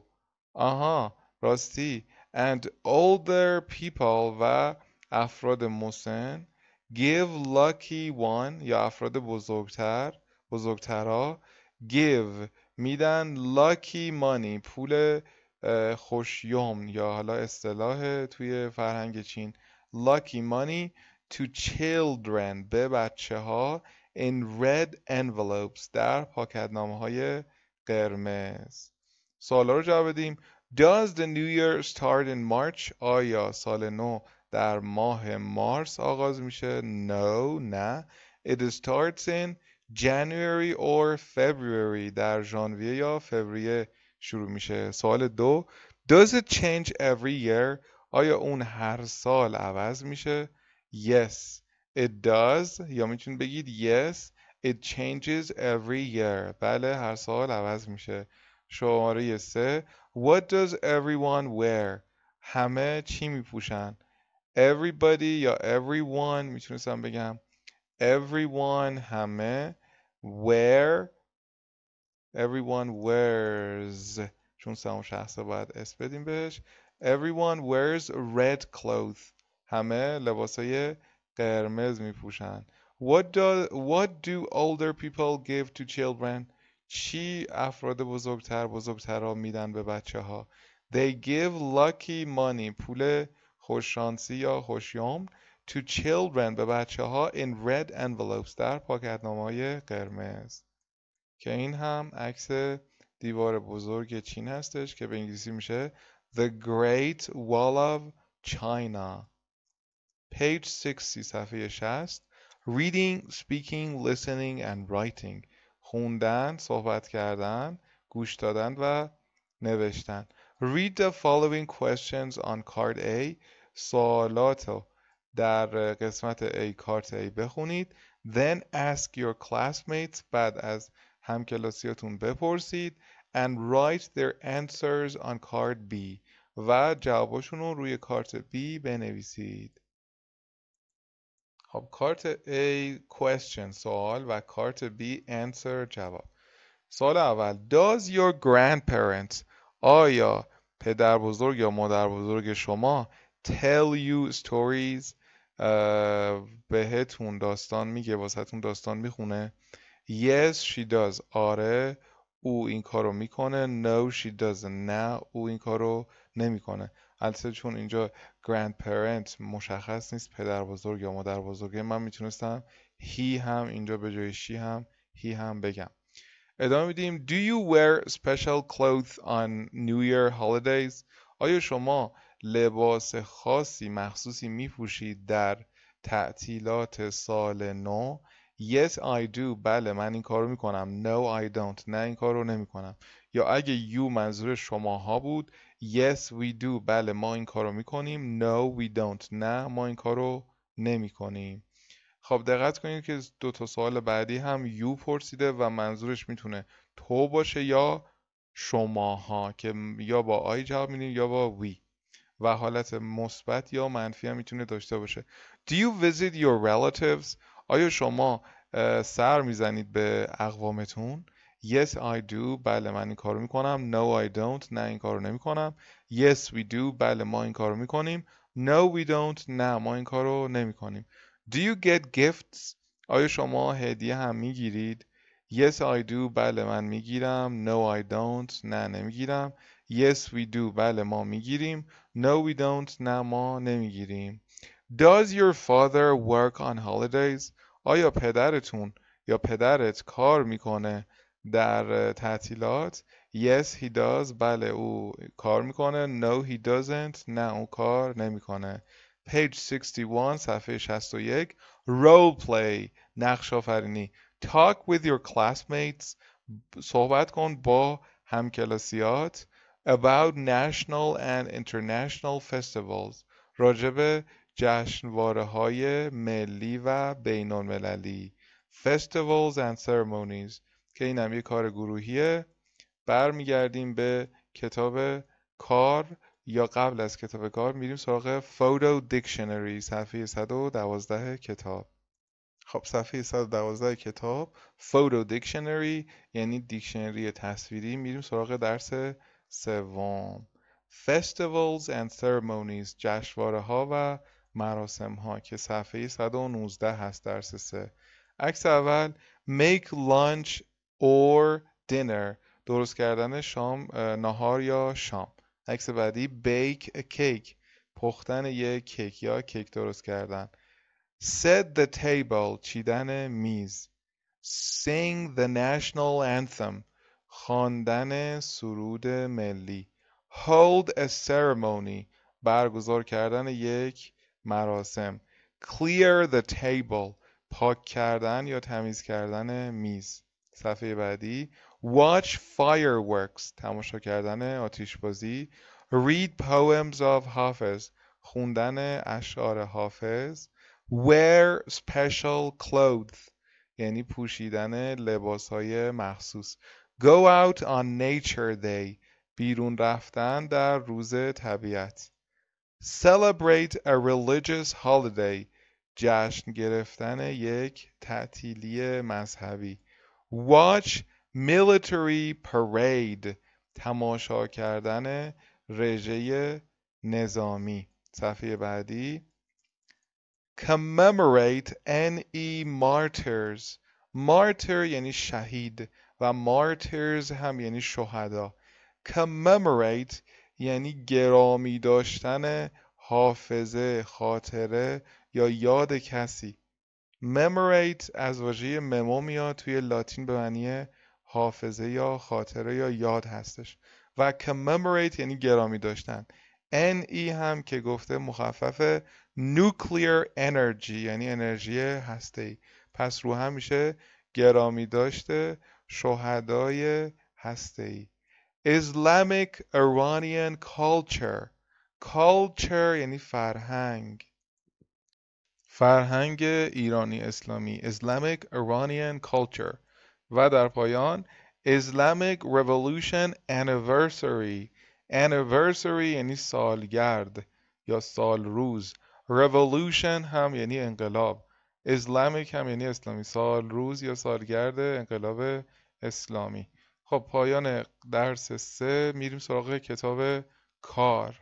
آها راستی and older people و افراد مسن give lucky one یا افراد بزرگتر بزرگترها give میدن lucky money پول خوشیوم یا حالا اصطلاح توی فرهنگ چین lucky money to children به بچه ها in red envelopes در پاکتنامه های قرمز سوال رو جواب بدیم Does the new year start in March? آیا سال نو در ماه مارس آغاز میشه؟ No, نه It starts in January or February در ژانویه یا فوریه شروع میشه سوال دو Does it change every year؟ آیا اون هر سال عوض میشه؟ Yes It does یا میتونید بگید yes It changes every year بله هر سال عوض میشه شماره سه What does everyone wear همه چی میپوشن Everybody یا everyone میتونستم بگم Everyone همه Wear Everyone wears چون سمون شخصه باید اس بدیم بهش Everyone wears red clothes همه لباسای قرمز می what do, what do older people give to children چی افراد بزرگتر بزرگتر را میدن به بچه ها they give lucky money پول خوششانسی یا خوشیوم to children به بچه ها in red envelopes در پاکت های قرمز که این هم عکس دیوار بزرگ چین هستش که به انگلیسی میشه The Great Wall of China page 60 صفحه 60 reading, speaking, listening and writing خوندن، صحبت کردن، گوش دادن و نوشتن Read the following questions on card A سوالات در قسمت A کارت A بخونید Then ask your classmates بعد از همکلاسیاتون بپرسید And write their answers on card B و جوابشون رو روی کارت B بنویسید خب کارت A question سوال و کارت B answer جواب سوال اول Does your grandparents آیا پدر بزرگ یا مادر بزرگ شما tell you stories بهتون داستان میگه واسهتون داستان میخونه Yes she does آره او این کارو میکنه No she doesn't نه او این کارو نمیکنه البته چون اینجا grandparent پرنت مشخص نیست پدر بزرگ یا مادر بزرگه من میتونستم هی هم اینجا به جای شی هم هی هم بگم ادامه میدیم Do you wear special clothes on New Year holidays? آیا شما لباس خاصی مخصوصی میپوشید در تعطیلات سال نو؟ Yes I do بله من این کارو میکنم No I don't نه این کارو نمیکنم یا اگه you منظور شماها بود Yes we do بله ما این کارو میکنیم No we don't نه ما این کارو نمیکنیم خب دقت کنید که دو تا سوال بعدی هم یو پرسیده و منظورش میتونه تو باشه یا شماها که یا با آی جواب میدیم یا با وی و حالت مثبت یا منفی هم میتونه داشته باشه Do you visit your relatives؟ آیا شما سر میزنید به اقوامتون؟ Yes I do بله من این کارو میکنم No I don't نه این کارو نمیکنم Yes we do بله ما این کارو میکنیم No we don't نه ما این کارو نمیکنیم Do you get gifts آیا شما هدیه هم میگیرید Yes I do بله من میگیرم No I don't نه نمیگیرم Yes we do بله ما میگیریم No we don't نه ما نمیگیریم Does your father work on holidays آیا پدرتون یا پدرت کار میکنه در تعطیلات yes he does بله او کار میکنه no he doesn't نه او کار نمیکنه page 61 صفحه 61 role play نقش آفرینی talk with your classmates صحبت کن با همکلاسیات about national and international festivals راجب جشنواره های ملی و بین المللی festivals and ceremonies که این هم یه کار گروهیه برمیگردیم به کتاب کار یا قبل از کتاب کار میریم سراغ فوتو دیکشنری صفحه 112 کتاب خب صفحه 112 کتاب فوتو دیکشنری یعنی دیکشنری تصویری میریم سراغ درس سوم festivals and ceremonies جشنواره ها و مراسم ها که صفحه 119 هست درس سه عکس اول make lunch or dinner درست کردن شام نهار یا شام عکس بعدی bake a cake پختن یک کیک یا کیک درست کردن set the table چیدن میز sing the national anthem خواندن سرود ملی hold a ceremony برگزار کردن یک مراسم clear the table پاک کردن یا تمیز کردن میز صفحه بعدی watch fireworks تماشا کردن بازی read poems of حافظ خوندن اشعار حافظ wear special clothes یعنی پوشیدن لباس های مخصوص go out on nature day بیرون رفتن در روز طبیعت celebrate a religious holiday جشن گرفتن یک تعطیلی مذهبی Watch military parade تماشا کردن رژه نظامی صفحه بعدی commemorate any e martyrs martyr یعنی شهید و martyrs هم یعنی شهدا commemorate یعنی گرامی داشتن حافظه خاطره یا یاد کسی memorate از واژه ممو میاد توی لاتین به معنی حافظه یا خاطره یا یاد هستش و commemorate یعنی گرامی داشتن ای e هم که گفته مخفف nuclear energy یعنی انرژی هسته ای پس رو هم میشه گرامی داشته شهدای هسته ای Islamic Iranian culture culture یعنی فرهنگ فرهنگ ایرانی اسلامی Islamic Iranian Culture و در پایان Islamic Revolution Anniversary Anniversary یعنی سالگرد یا سال روز Revolution هم یعنی انقلاب Islamic هم یعنی اسلامی سال روز یا سالگرد انقلاب اسلامی خب پایان درس سه میریم سراغ کتاب کار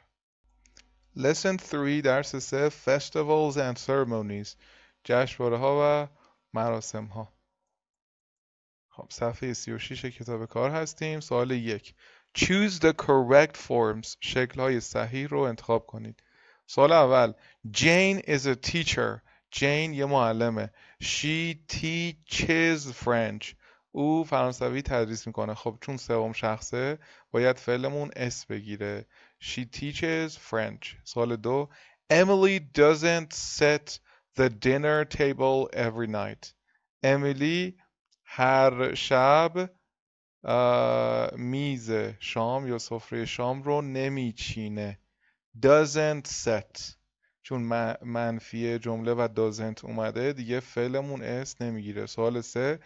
Lesson 3 درس 3 Festivals and Ceremonies جشنواره ها و مراسم ها خب صفحه 36 کتاب کار هستیم سوال یک Choose the correct forms شکل های صحیح رو انتخاب کنید سوال اول Jane is a teacher Jane یه معلمه She teaches French او فرانسوی تدریس میکنه خب چون سوم شخصه باید فعلمون اس بگیره She teaches French. Soledo. Emily doesn't set the dinner table every night. Emily her shab uh, mize sham یا sofre sham ro نمیچینه doesn't set چون منفی جمله و doesn't اومده دیگه فعلمون اس نمیگیره سوال سه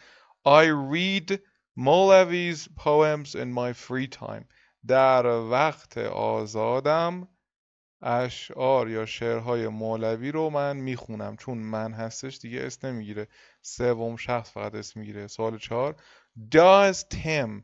I read Molavi's poems in my free time در وقت آزادم اشعار یا شعرهای مولوی رو من میخونم چون من هستش دیگه اس نمیگیره سوم شخص فقط اس میگیره سوال چهار Does Tim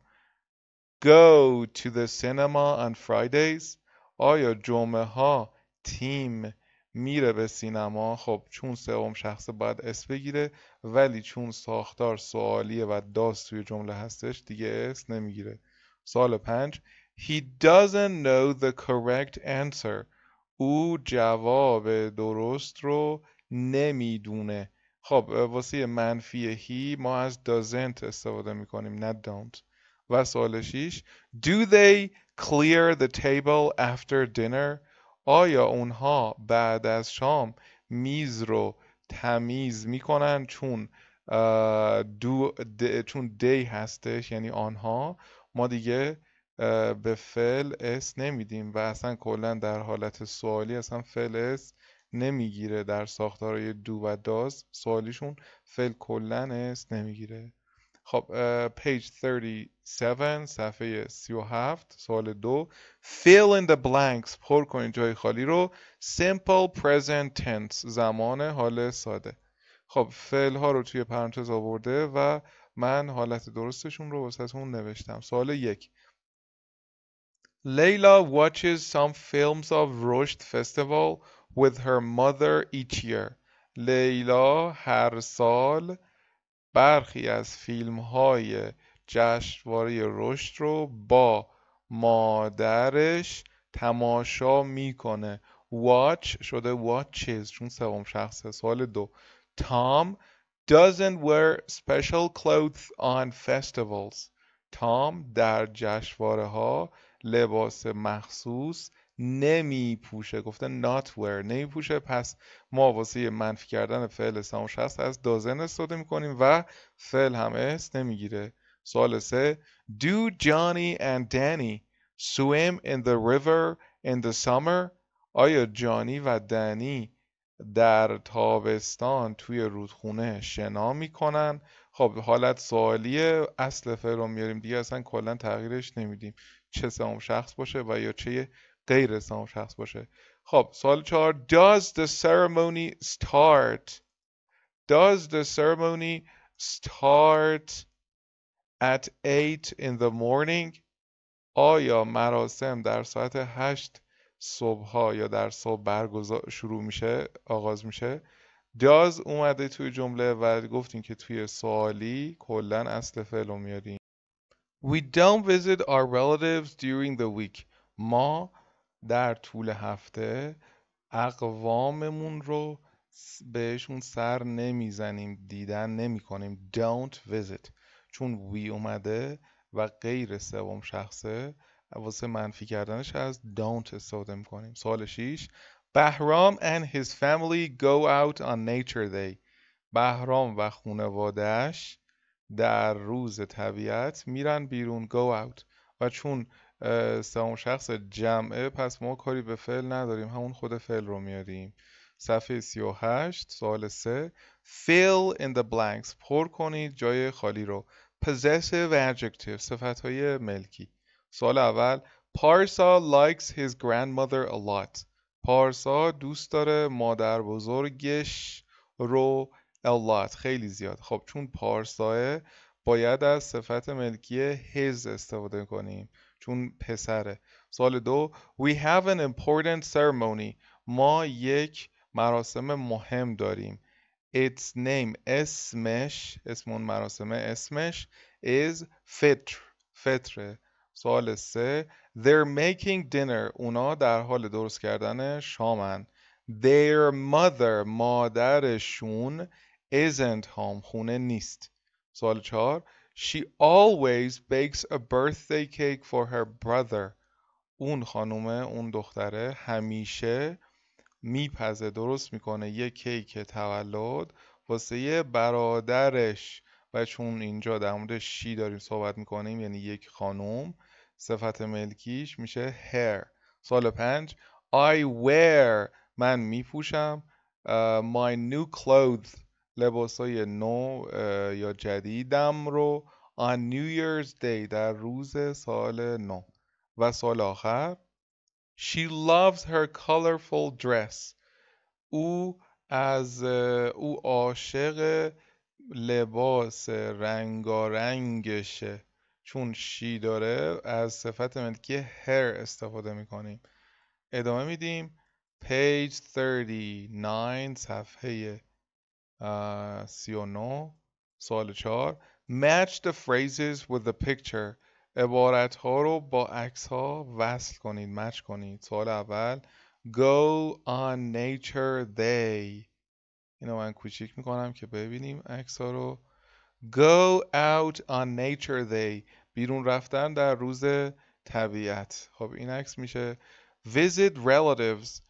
go to the cinema on Fridays? آیا جمعه ها تیم میره به سینما خب چون سوم شخص باید اس بگیره ولی چون ساختار سوالیه و داست توی جمله هستش دیگه اس نمیگیره سال پنج He doesn't know the correct answer. او جواب درست رو نمیدونه. خب واسه منفی هی ما از doesn't استفاده میکنیم نه don't. و سوال شیش Do they clear the table after dinner? آیا اونها بعد از شام میز رو تمیز میکنن چون دو چون دی هستش یعنی آنها ما دیگه به فعل اس نمیدیم و اصلا کلا در حالت سوالی اصلا فعل اس نمیگیره در ساختار دو و داز سوالیشون فعل کلا اس نمیگیره خب پیج 37 صفحه 37 سوال دو fill in the blanks پر کنید جای خالی رو simple present tense زمان حال ساده خب فعل ها رو توی پرانتز آورده و من حالت درستشون رو واسهتون نوشتم سوال یک Leila watches some films of Rusht festival with her mother each year. Leila هر سال برخی از فیلم های جشنواره رشد رو با مادرش تماشا میکنه watch شده watches چون سوم شخص سوال دو Tom doesn't wear special clothes on festivals Tom در جشنواره ها لباس مخصوص نمی پوشه گفته not wear نمی پوشه پس ما واسه منفی کردن فعل ساموش هست از دازن استفاده کنیم و فعل هم است نمیگیره سوال سه Do Johnny and Danny swim in the river in the summer آیا جانی و دنی در تابستان توی رودخونه شنا میکنن خب حالت سوالیه اصل فعل رو میاریم دیگه اصلا کلا تغییرش نمیدیم چه سام شخص باشه و یا چه غیر سهام شخص باشه خب سوال چهار Does the ceremony start Does the ceremony start at 8 in the morning آیا مراسم در ساعت 8 صبح ها یا در صبح برگزار شروع میشه آغاز میشه داز اومده توی جمله و گفتیم که توی سوالی کلا اصل فعل رو میاریم We don't visit our relatives during the week. ما در طول هفته اقواممون رو بهشون سر نمیزنیم دیدن نمی کنیم don't visit چون وی اومده و غیر سوم شخصه واسه منفی کردنش از don't استفاده کنیم. سوال 6 بهرام and his family go out on nature day بهرام و خانوادهش در روز طبیعت میرن بیرون go out و چون سوم شخص جمعه پس ما کاری به فعل نداریم همون خود فعل رو میاریم صفحه 38 سوال سه fill in the blanks پر کنید جای خالی رو possessive adjective صفت های ملکی سوال اول پارسا likes his grandmother a lot پارسا دوست داره مادر بزرگش رو a خیلی زیاد خب چون پارساه باید از صفت ملکی his استفاده کنیم چون پسره سال دو we have an important ceremony ما یک مراسم مهم داریم its name اسمش اسم اون مراسم اسمش is فطر فطره سال سه they're making dinner اونا در حال درست کردن شامن their mother مادرشون isn't home خونه نیست سوال چهار She always bakes a birthday cake for her brother اون خانومه اون دختره همیشه میپزه درست میکنه یه کیک تولد واسه یه برادرش و چون اینجا در مورد شی داریم صحبت میکنیم یعنی یک خانم. صفت ملکیش میشه هر. سال پنج I wear من میپوشم uh, my new clothes لباسای نو یا جدیدم رو on New Year's Day در روز سال نو و سال آخر She loves her colorful dress او از او عاشق لباس رنگارنگشه چون شی داره از صفت ملکی هر استفاده میکنیم ادامه میدیم page 39 صفحه 39 سوال 4 match the phrases with the picture عبارت ها رو با عکس ها وصل کنید match کنید سوال اول go on nature day اینو من کوچیک میکنم که ببینیم عکس ها رو go out on nature day بیرون رفتن در روز طبیعت خب این عکس میشه visit relatives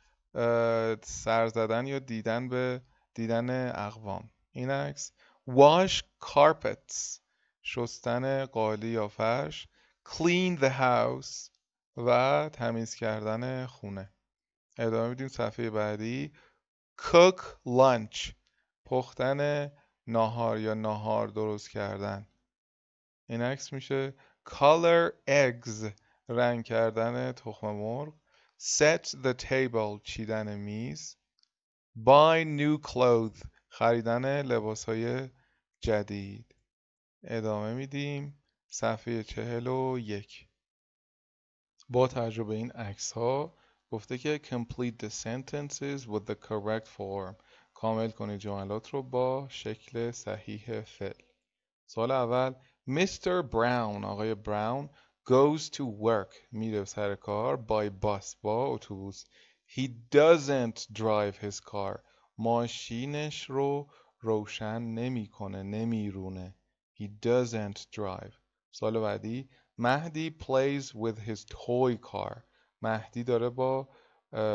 سر زدن یا دیدن به دیدن اقوام این عکس wash carpets شستن قالی یا فرش clean the house و تمیز کردن خونه ادامه میدیم صفحه بعدی cook lunch پختن ناهار یا ناهار درست کردن این عکس میشه color eggs رنگ کردن تخم مرغ set the table چیدن میز buy new clothes خریدن لباس های جدید ادامه میدیم صفحه چهل و یک با تجربه این عکس ها گفته که complete the sentences with the correct form کامل کنید جملات رو با شکل صحیح فعل سال اول Mr. Brown آقای براون goes to work میره سر کار by bus با اتوبوس He doesn't drive his car. ماشینش رو روشن نمیکنه نمیرونه He doesn't drive سال بعدی مهدی plays with his toy car مهدی داره با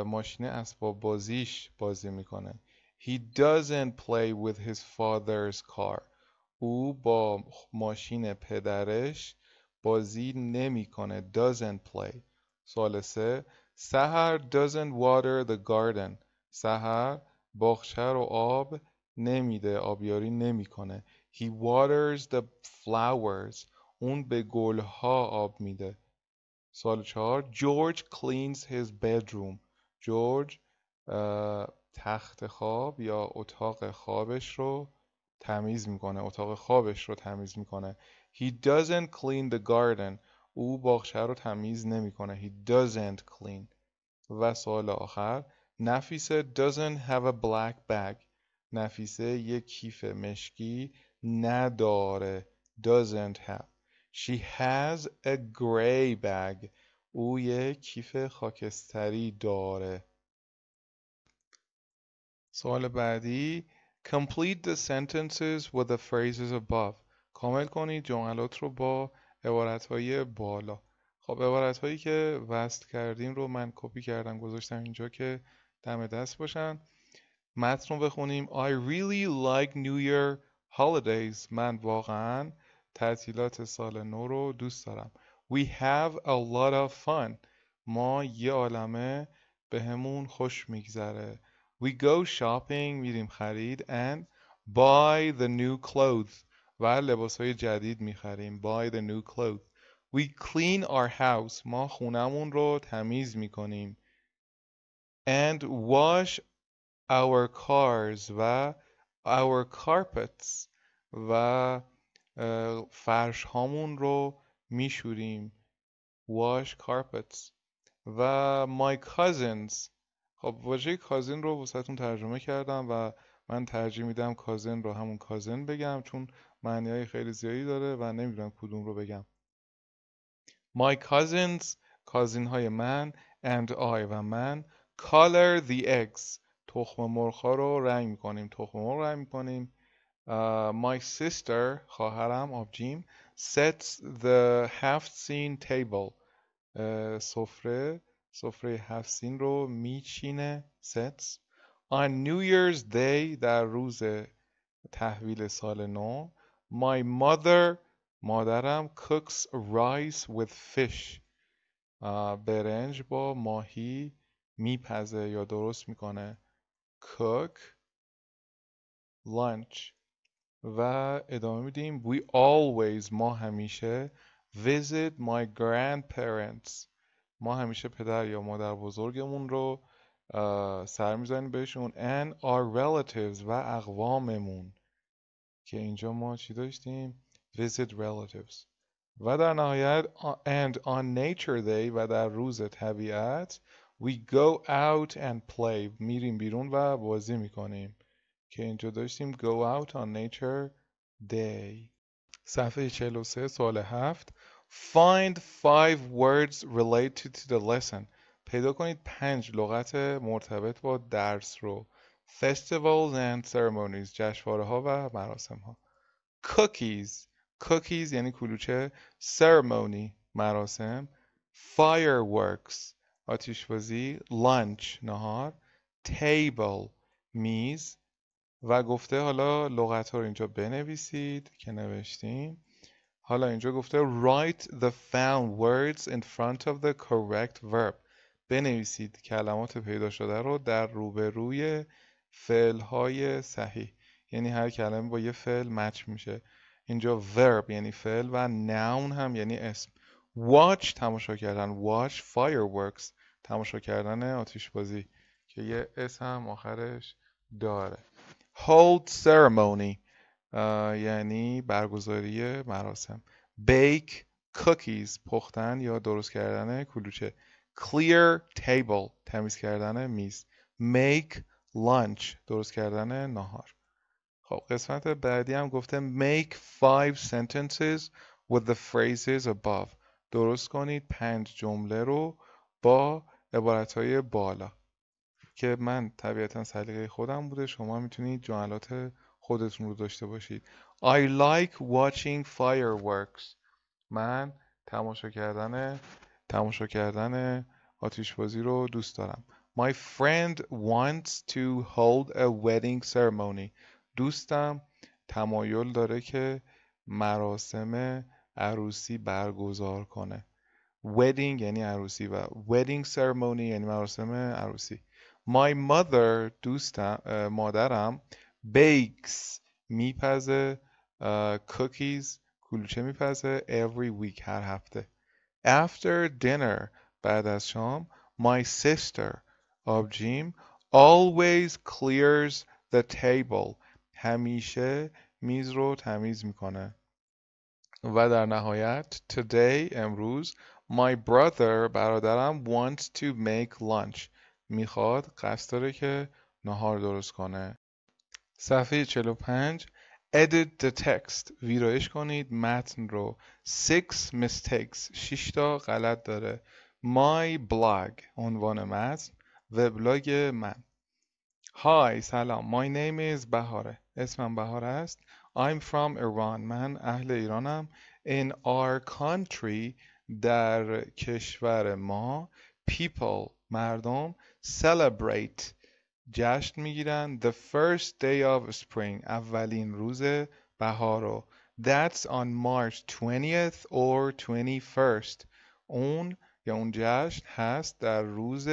ماشین اسباب بازیش بازی میکنه He doesn't play with his father's car او با ماشین پدرش بازی نمیکنه doesn't play سال سه سهر doesn't water the garden سهر باغچه رو آب نمیده آبیاری نمیکنه he waters the flowers اون به گلها آب میده سال چهار جورج cleans his bedroom جورج تخت خواب یا اتاق خوابش رو تمیز میکنه اتاق خوابش رو تمیز میکنه he doesn't clean the garden او باغچه رو تمیز نمیکنه he doesn't clean و سوال آخر نفیسه doesn't have a black bag نفیسه یک کیف مشکی نداره doesn't have she has a gray bag او یک کیف خاکستری داره سوال بعدی complete the sentences with the phrases above کامل کنید جملات رو با عبارت های بالا خب عبارت هایی که وصل کردیم رو من کپی کردم گذاشتم اینجا که دم دست باشن متن رو بخونیم I really like New Year holidays من واقعا تعطیلات سال نو رو دوست دارم We have a lot of fun ما یه عالمه بهمون خوش میگذره We go shopping میریم خرید and buy the new clothes و لباس های جدید خریم buy the new clothes we clean our house ما خونمون رو تمیز می کنیم and wash our cars و our carpets و فرش هامون رو میشوریم wash carpets و my cousins خب واژه کازین رو واسهتون ترجمه کردم و من ترجیح میدم کازن رو همون کازن بگم چون معنی های خیلی زیادی داره و نمیدونم کدوم رو بگم My cousins کازین های من and I و من color the eggs تخم مرغ ها رو رنگ میکنیم تخم مرغ رنگ میکنیم Uh, my sister خواهرم آبجیم sets the half seen table uh, سفره سفره هفت سین رو میچینه sets on New Year's Day در روز تحویل سال نو My mother مادرم cooks rice with fish برنج با ماهی میپزه یا درست میکنه cook lunch و ادامه میدیم we always ما همیشه visit my grandparents ما همیشه پدر یا مادر بزرگمون رو سر میزنیم بهشون and our relatives و اقواممون که اینجا ما چی داشتیم visit relatives و در نهایت and on nature day و در روز طبیعت we go out and play میریم بیرون و بازی میکنیم که اینجا داشتیم go out on nature day صفحه 43 سال 7 find five words related to the lesson پیدا کنید پنج لغت مرتبط با درس رو festivals and ceremonies جشنواره ها و مراسم ها cookies cookies یعنی کلوچه ceremony مراسم fireworks بازی lunch نهار table میز و گفته حالا لغت ها رو اینجا بنویسید که نوشتیم حالا اینجا گفته write the found words in front of the correct verb بنویسید کلمات پیدا شده رو در روبروی فعل های صحیح یعنی هر کلمه با یه فعل مچ میشه اینجا verb یعنی فعل و noun هم یعنی اسم watch تماشا کردن watch fireworks تماشا کردن آتیش بازی که یه اسم هم آخرش داره hold ceremony یعنی برگزاری مراسم bake cookies پختن یا درست کردن کلوچه clear table تمیز کردن میز make lunch درست کردن ناهار خب قسمت بعدی هم گفته make five sentences with the phrases above درست کنید پنج جمله رو با عبارت های بالا که من طبیعتا سلیقه خودم بوده شما میتونید جملات خودتون رو داشته باشید I like watching fireworks من تماشا کردن تماشا کردن بازی رو دوست دارم My friend wants to hold a wedding ceremony. دوستم تمایل داره که مراسم عروسی برگزار کنه. Wedding یعنی عروسی و wedding ceremony یعنی مراسم عروسی. My mother دوستم مادرم bakes میپزه cookies کلوچه میپزه every week هر هفته. After dinner بعد از شام my sister آبجیم always clears the table همیشه میز رو تمیز میکنه و در نهایت today امروز my brother برادرم wants to make lunch میخواد قصد داره که نهار درست کنه صفحه 45 edit the text ویرایش کنید متن رو six mistakes 6 تا غلط داره my blog عنوان متن وبلاگ من های سلام My name is بهاره اسمم بهار است I'm from ایران. من اهل ایرانم In our country در کشور ما People مردم Celebrate جشن میگیرن The first day of spring اولین روز بهار رو That's on March 20th or 21st اون یا اون جشن هست در روز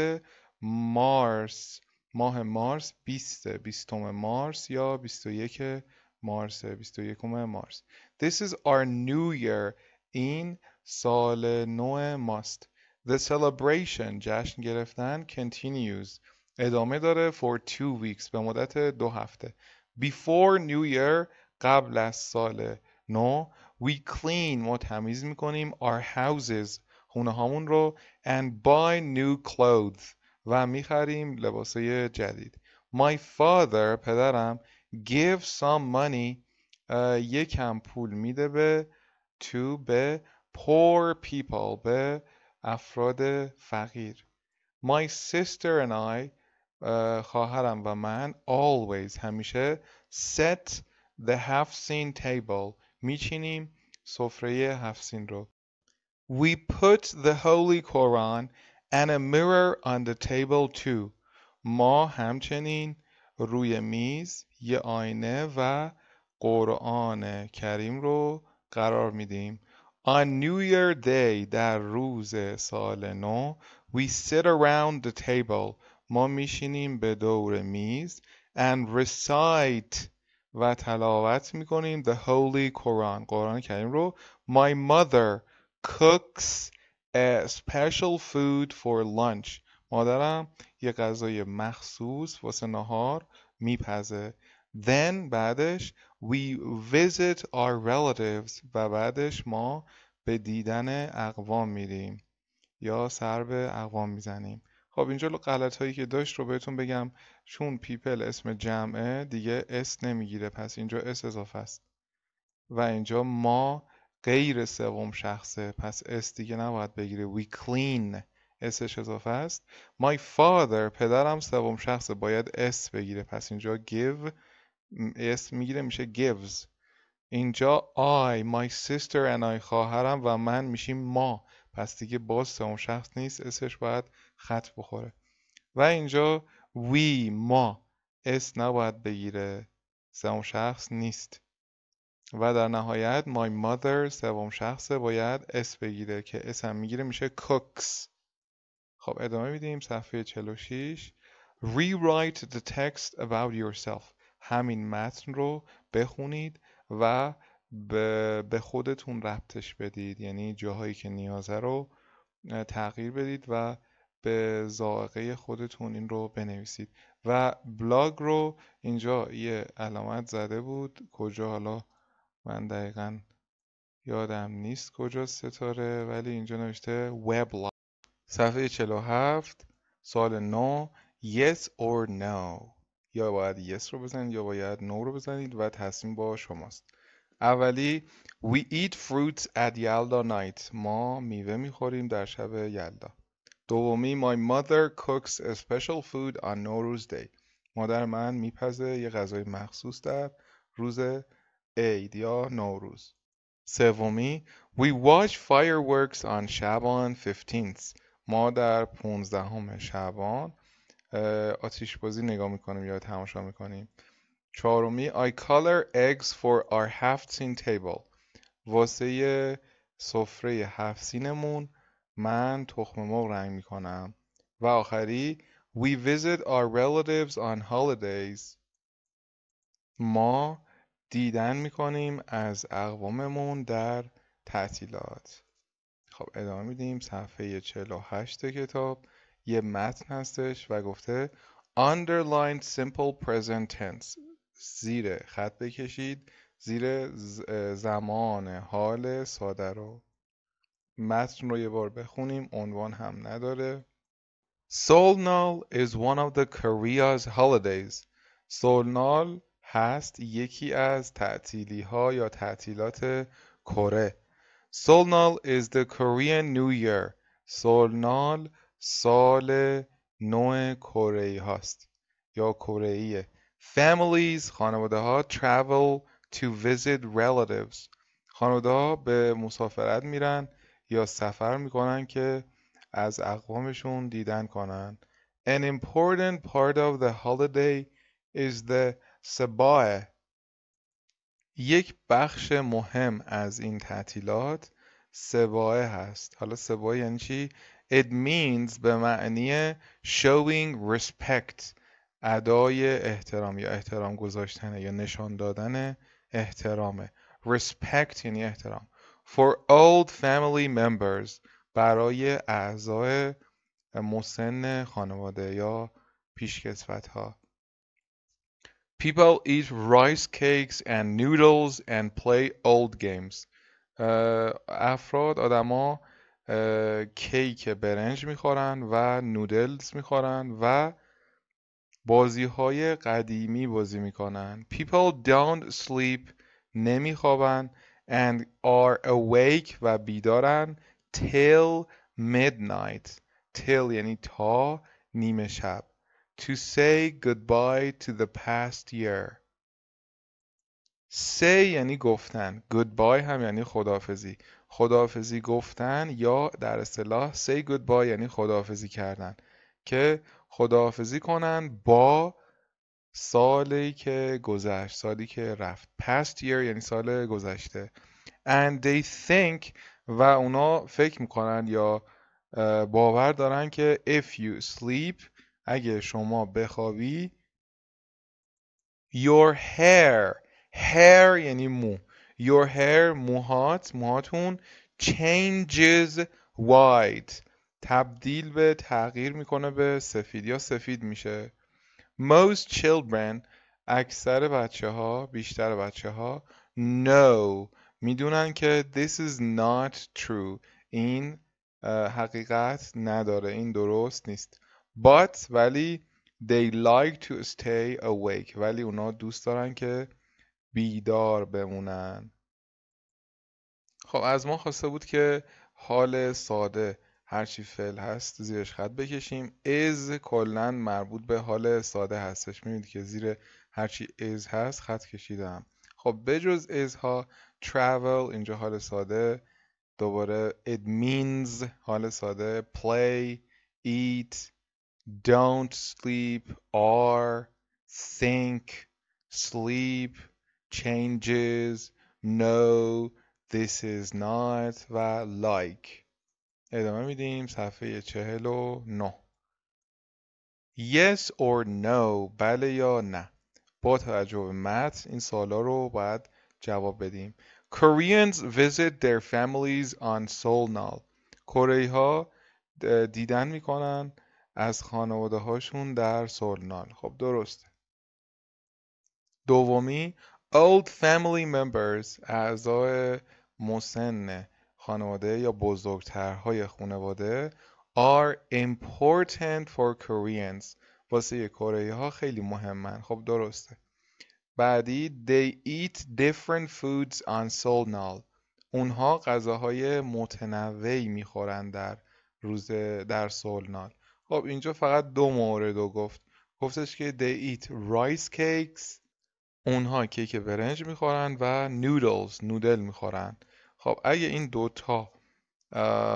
مارس ماه مارس 20 20 مارس یا 21 مارس 21 مارس This is our new year این سال نو ماست The celebration جشن گرفتن continues ادامه داره for two weeks به مدت دو هفته Before new year قبل از سال نو We clean ما تمیز میکنیم Our houses خونه هامون رو And buy new clothes و میخریم لباسه جدید My father پدرم give some money یکم پول میده به to به poor people به افراد فقیر My sister and I خواهرم و من always همیشه set the half seen table میچینیم سفره هفت سین رو We put the Holy Quran and a mirror on the table too ما همچنین روی میز یه آینه و قرآن کریم رو قرار میدیم On New Year Day در روز سال نو We sit around the table ما میشینیم به دور میز And recite و تلاوت میکنیم The Holy Quran قرآن کریم رو My mother cooks a special food for lunch مادرم یه غذای مخصوص واسه نهار میپزه then بعدش we visit our relatives و بعدش ما به دیدن اقوام میریم یا سر به اقوام میزنیم خب اینجا غلط هایی که داشت رو بهتون بگم چون پیپل اسم جمعه دیگه اس نمیگیره پس اینجا اس اضافه است و اینجا ما غیر سوم شخصه پس اس دیگه نباید بگیره وی کلین اسش اضافه است my father پدرم سوم شخصه باید اس بگیره پس اینجا give اس میگیره میشه gives اینجا آی my sister and I خواهرم و من میشیم ما پس دیگه باز سوم شخص نیست اسش باید خط بخوره و اینجا وی ما اس نباید بگیره سوم شخص نیست و در نهایت my mother سوم شخصه باید اس بگیره که اس هم میگیره میشه cooks خب ادامه میدیم صفحه 46 rewrite the text about yourself همین متن رو بخونید و به خودتون ربطش بدید یعنی جاهایی که نیازه رو تغییر بدید و به زاقه خودتون این رو بنویسید و بلاگ رو اینجا یه علامت زده بود کجا حالا من دقیقا یادم نیست کجا ستاره ولی اینجا نوشته وب صفحه 47 سال 9 yes or no یا باید yes رو بزنید یا باید no رو بزنید و تصمیم با شماست اولی we eat fruits at yalda night ما میوه میخوریم در شب یلدا دومی my mother cooks a special food on Nowruz day مادر من میپزه یه غذای مخصوص در روز عید یا نوروز سومی We watch fireworks on شبان 15th ما در 15 شعبان آتیش بازی نگاه میکنیم یا تماشا میکنیم چهارمی I color eggs for our هفتین table واسه سفره هفتینمون من تخم مرغ رنگ میکنم و آخری We visit our relatives on holidays ما دیدن میکنیم از اقواممون در تعطیلات خب ادامه میدیم صفحه 48 کتاب یه متن هستش و گفته Underlined simple present tense زیر خط بکشید زیر زمان حال ساده رو متن رو یه بار بخونیم عنوان هم نداره Solnal is one of the Korea's holidays. Solnal هست یکی از تعطیلی ها یا تعطیلات کره سولنال is the Korean New Year سولنال سال نو کره ای هاست یا کره ای Families خانواده ها travel to visit relatives خانواده ها به مسافرت میرن یا سفر میکنن که از اقوامشون دیدن کنن An important part of the holiday is the سباه یک بخش مهم از این تعطیلات سبای هست حالا سبای یعنی چی؟ It means به معنی showing respect ادای احترام یا احترام گذاشتنه یا نشان دادن احترامه respect یعنی احترام for old family members برای اعضای مسن خانواده یا پیشکسوت ها People eat rice cakes and noodles and play old games. افراد آدما کیک برنج میخورن و نودلز میخورن و بازی های قدیمی بازی میکنن People don't sleep نمیخوابن and are awake و بیدارن till midnight till یعنی تا نیمه شب To say goodbye to the past year Say یعنی گفتن Goodbye هم یعنی خداحافظی خداحافظی گفتن یا در اصطلاح say goodbye یعنی خداحافظی کردن که خداحافظی کنن با سالی که گذشت سالی که رفت past year یعنی سال گذشته and they think و اونا فکر میکنن یا باور دارن که if you sleep اگه شما بخوابی your hair hair یعنی مو your hair موهات موهاتون changes white تبدیل به تغییر میکنه به سفید یا سفید میشه most children اکثر بچه ها بیشتر بچه ها No میدونن که this is not true این حقیقت نداره این درست نیست but ولی they like to stay awake ولی اونا دوست دارن که بیدار بمونن خب از ما خواسته بود که حال ساده هرچی فعل هست زیرش خط بکشیم از کلا مربوط به حال ساده هستش میبینید که زیر هرچی از هست خط کشیدم خب بجز از ها travel اینجا حال ساده دوباره it means حال ساده play eat don't sleep are think sleep changes no this is not و like ادامه میدیم صفحه چهل و نه Yes or no بله یا نه با توجه به متن این سالا رو باید جواب بدیم Koreans visit their families on Seoul Nal کره ها دیدن میکنن از خانواده هاشون در سولنال خب درسته دومی old family members اعضای مسن خانواده یا بزرگترهای خانواده are important for Koreans واسه کره ها خیلی مهمن خب درسته بعدی they eat different foods on Solnal اونها غذاهای متنوعی میخورن در روز در سولنال خب اینجا فقط دو مورد رو گفت گفتش که they eat rice cakes اونها کیک برنج میخورن و نودلز نودل میخورن خب اگه این دوتا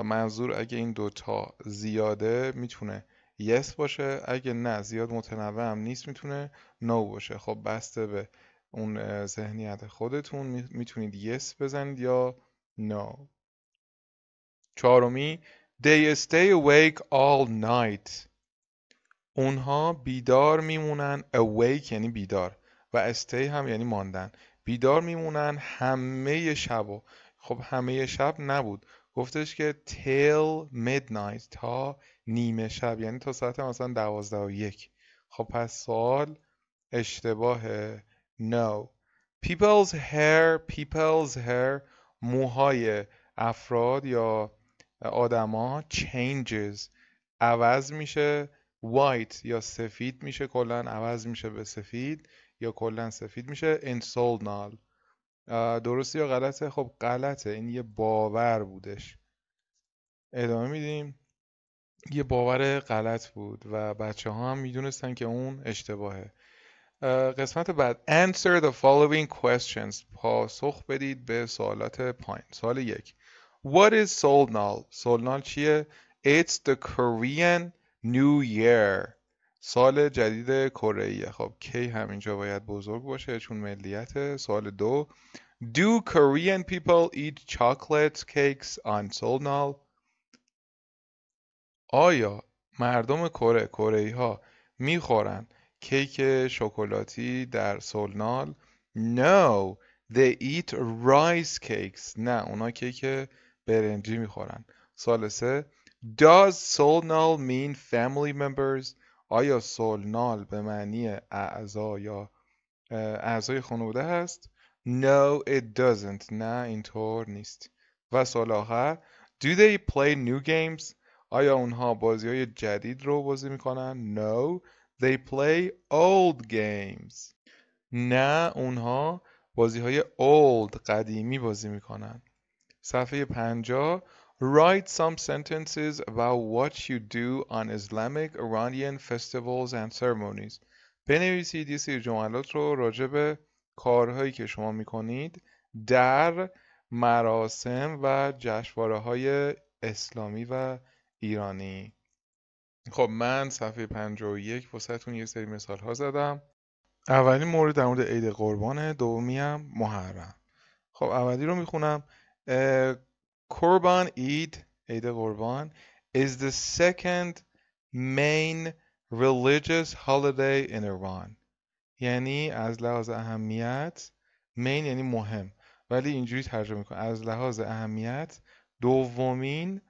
منظور اگه این دوتا زیاده میتونه yes باشه اگه نه زیاد متنوع هم نیست میتونه no باشه خب بسته به اون ذهنیت خودتون میتونید yes بزنید یا no چهارمی They stay awake all night. اونها بیدار میمونن awake یعنی بیدار و stay هم یعنی ماندن بیدار میمونن همه شب خب همه شب نبود گفتش که till midnight تا نیمه شب یعنی تا ساعت مثلا دوازده و یک خب پس سوال اشتباهه no people's hair people's hair موهای افراد یا آدما changes عوض میشه white یا سفید میشه کلا عوض میشه به سفید یا کلا سفید میشه انسولنال درسته یا غلطه خب غلطه این یه باور بودش ادامه میدیم یه باور غلط بود و بچه ها هم میدونستن که اون اشتباهه قسمت بعد answer the following questions پاسخ بدید به سوالات پایین سال یک What is Solnal? Solnal چیه؟ It's the Korean New Year. سال جدید کره خب کی همینجا باید بزرگ باشه چون ملیته سال دو Do Korean people eat chocolate cakes on Solnal? آیا مردم کره کره ها میخورن کیک شکلاتی در سولنال؟ No, they eat rice cakes. نه، اونا کیک برنجی میخورن سال سه Does solnal mean family members? آیا solnal به معنی اعضا یا اعضای خانواده هست؟ No, it doesn't. نه اینطور نیست. و سال آخر Do they play new games? آیا اونها بازی های جدید رو بازی میکنن؟ No, they play old games. نه اونها بازی های old قدیمی بازی میکنن. صفحه 50 Write some sentences about what you do on Islamic Iranian festivals and ceremonies بنویسید یه سری جملات رو راجع به کارهایی که شما میکنید در مراسم و جشنواره های اسلامی و ایرانی خب من صفحه 51 واسهتون یه سری مثال ها زدم اولین مورد در مورد عید قربانه دومی هم محرم خب اولی رو میخونم کربان عید عید قربان is the second main religious holiday in Iran. یعنی از لحاظ اهمیت main یعنی مهم ولی اینجوری ترجمه میکنه از لحاظ اهمیت دومین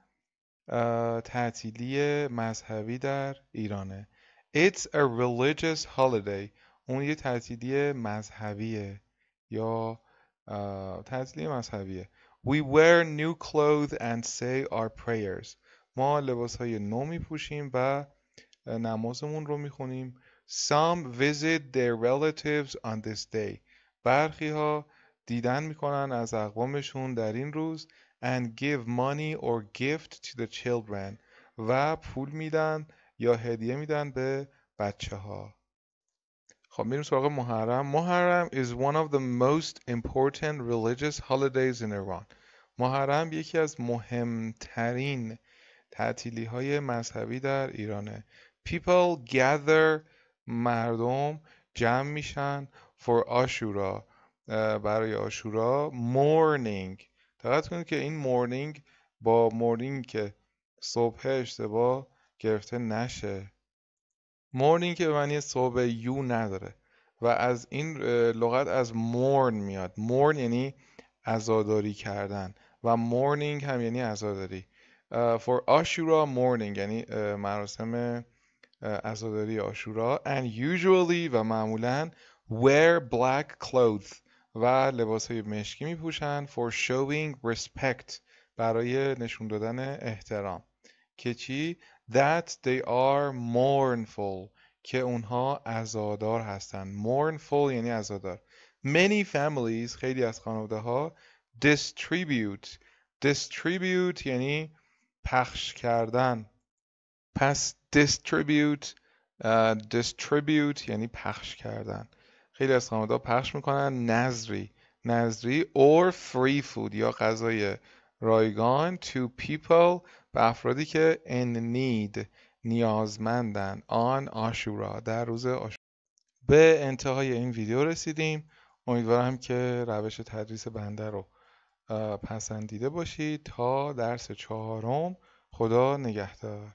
تعطیلی مذهبی در ایرانه It's a religious holiday اون یه تعطیلی مذهبیه یا تعطیلی مذهبیه We wear new clothes and say our prayers. ما لباس های نو می پوشیم و نمازمون رو می خونیم. Some visit their relatives on this day. برخی ها دیدن میکنن از اقوامشون در این روز and give money or gift to the children و پول میدن یا هدیه میدن به بچه ها. خب میریم سراغ محرم محرم is one of the most important religious holidays in Iran محرم یکی از مهمترین تعطیلی های مذهبی در ایرانه people gather مردم جمع میشن for آشورا برای آشورا morning دقت کنید که این morning با morning که صبح اشتباه گرفته نشه مورنینگ که به معنی صبح یو نداره و از این لغت از مورن میاد مورن یعنی عزاداری کردن و مورنینگ هم یعنی عزاداری for آشورا morning یعنی مراسم عزاداری آشورا and usually و معمولا wear black clothes و لباس های مشکی می پوشن for showing respect برای نشون دادن احترام که چی that they are mournful که اونها ازادار هستند mournful یعنی ازادار many families خیلی از خانواده ها distribute distribute یعنی پخش کردن پس distribute uh, distribute یعنی پخش کردن خیلی از خانواده پخش میکنن نظری نظری or free food یا غذای رایگان to people به افرادی که ان نید نیازمندن آن آشورا در روز آشورا به انتهای این ویدیو رسیدیم امیدوارم که روش تدریس بنده رو پسندیده باشید تا درس چهارم خدا نگهدار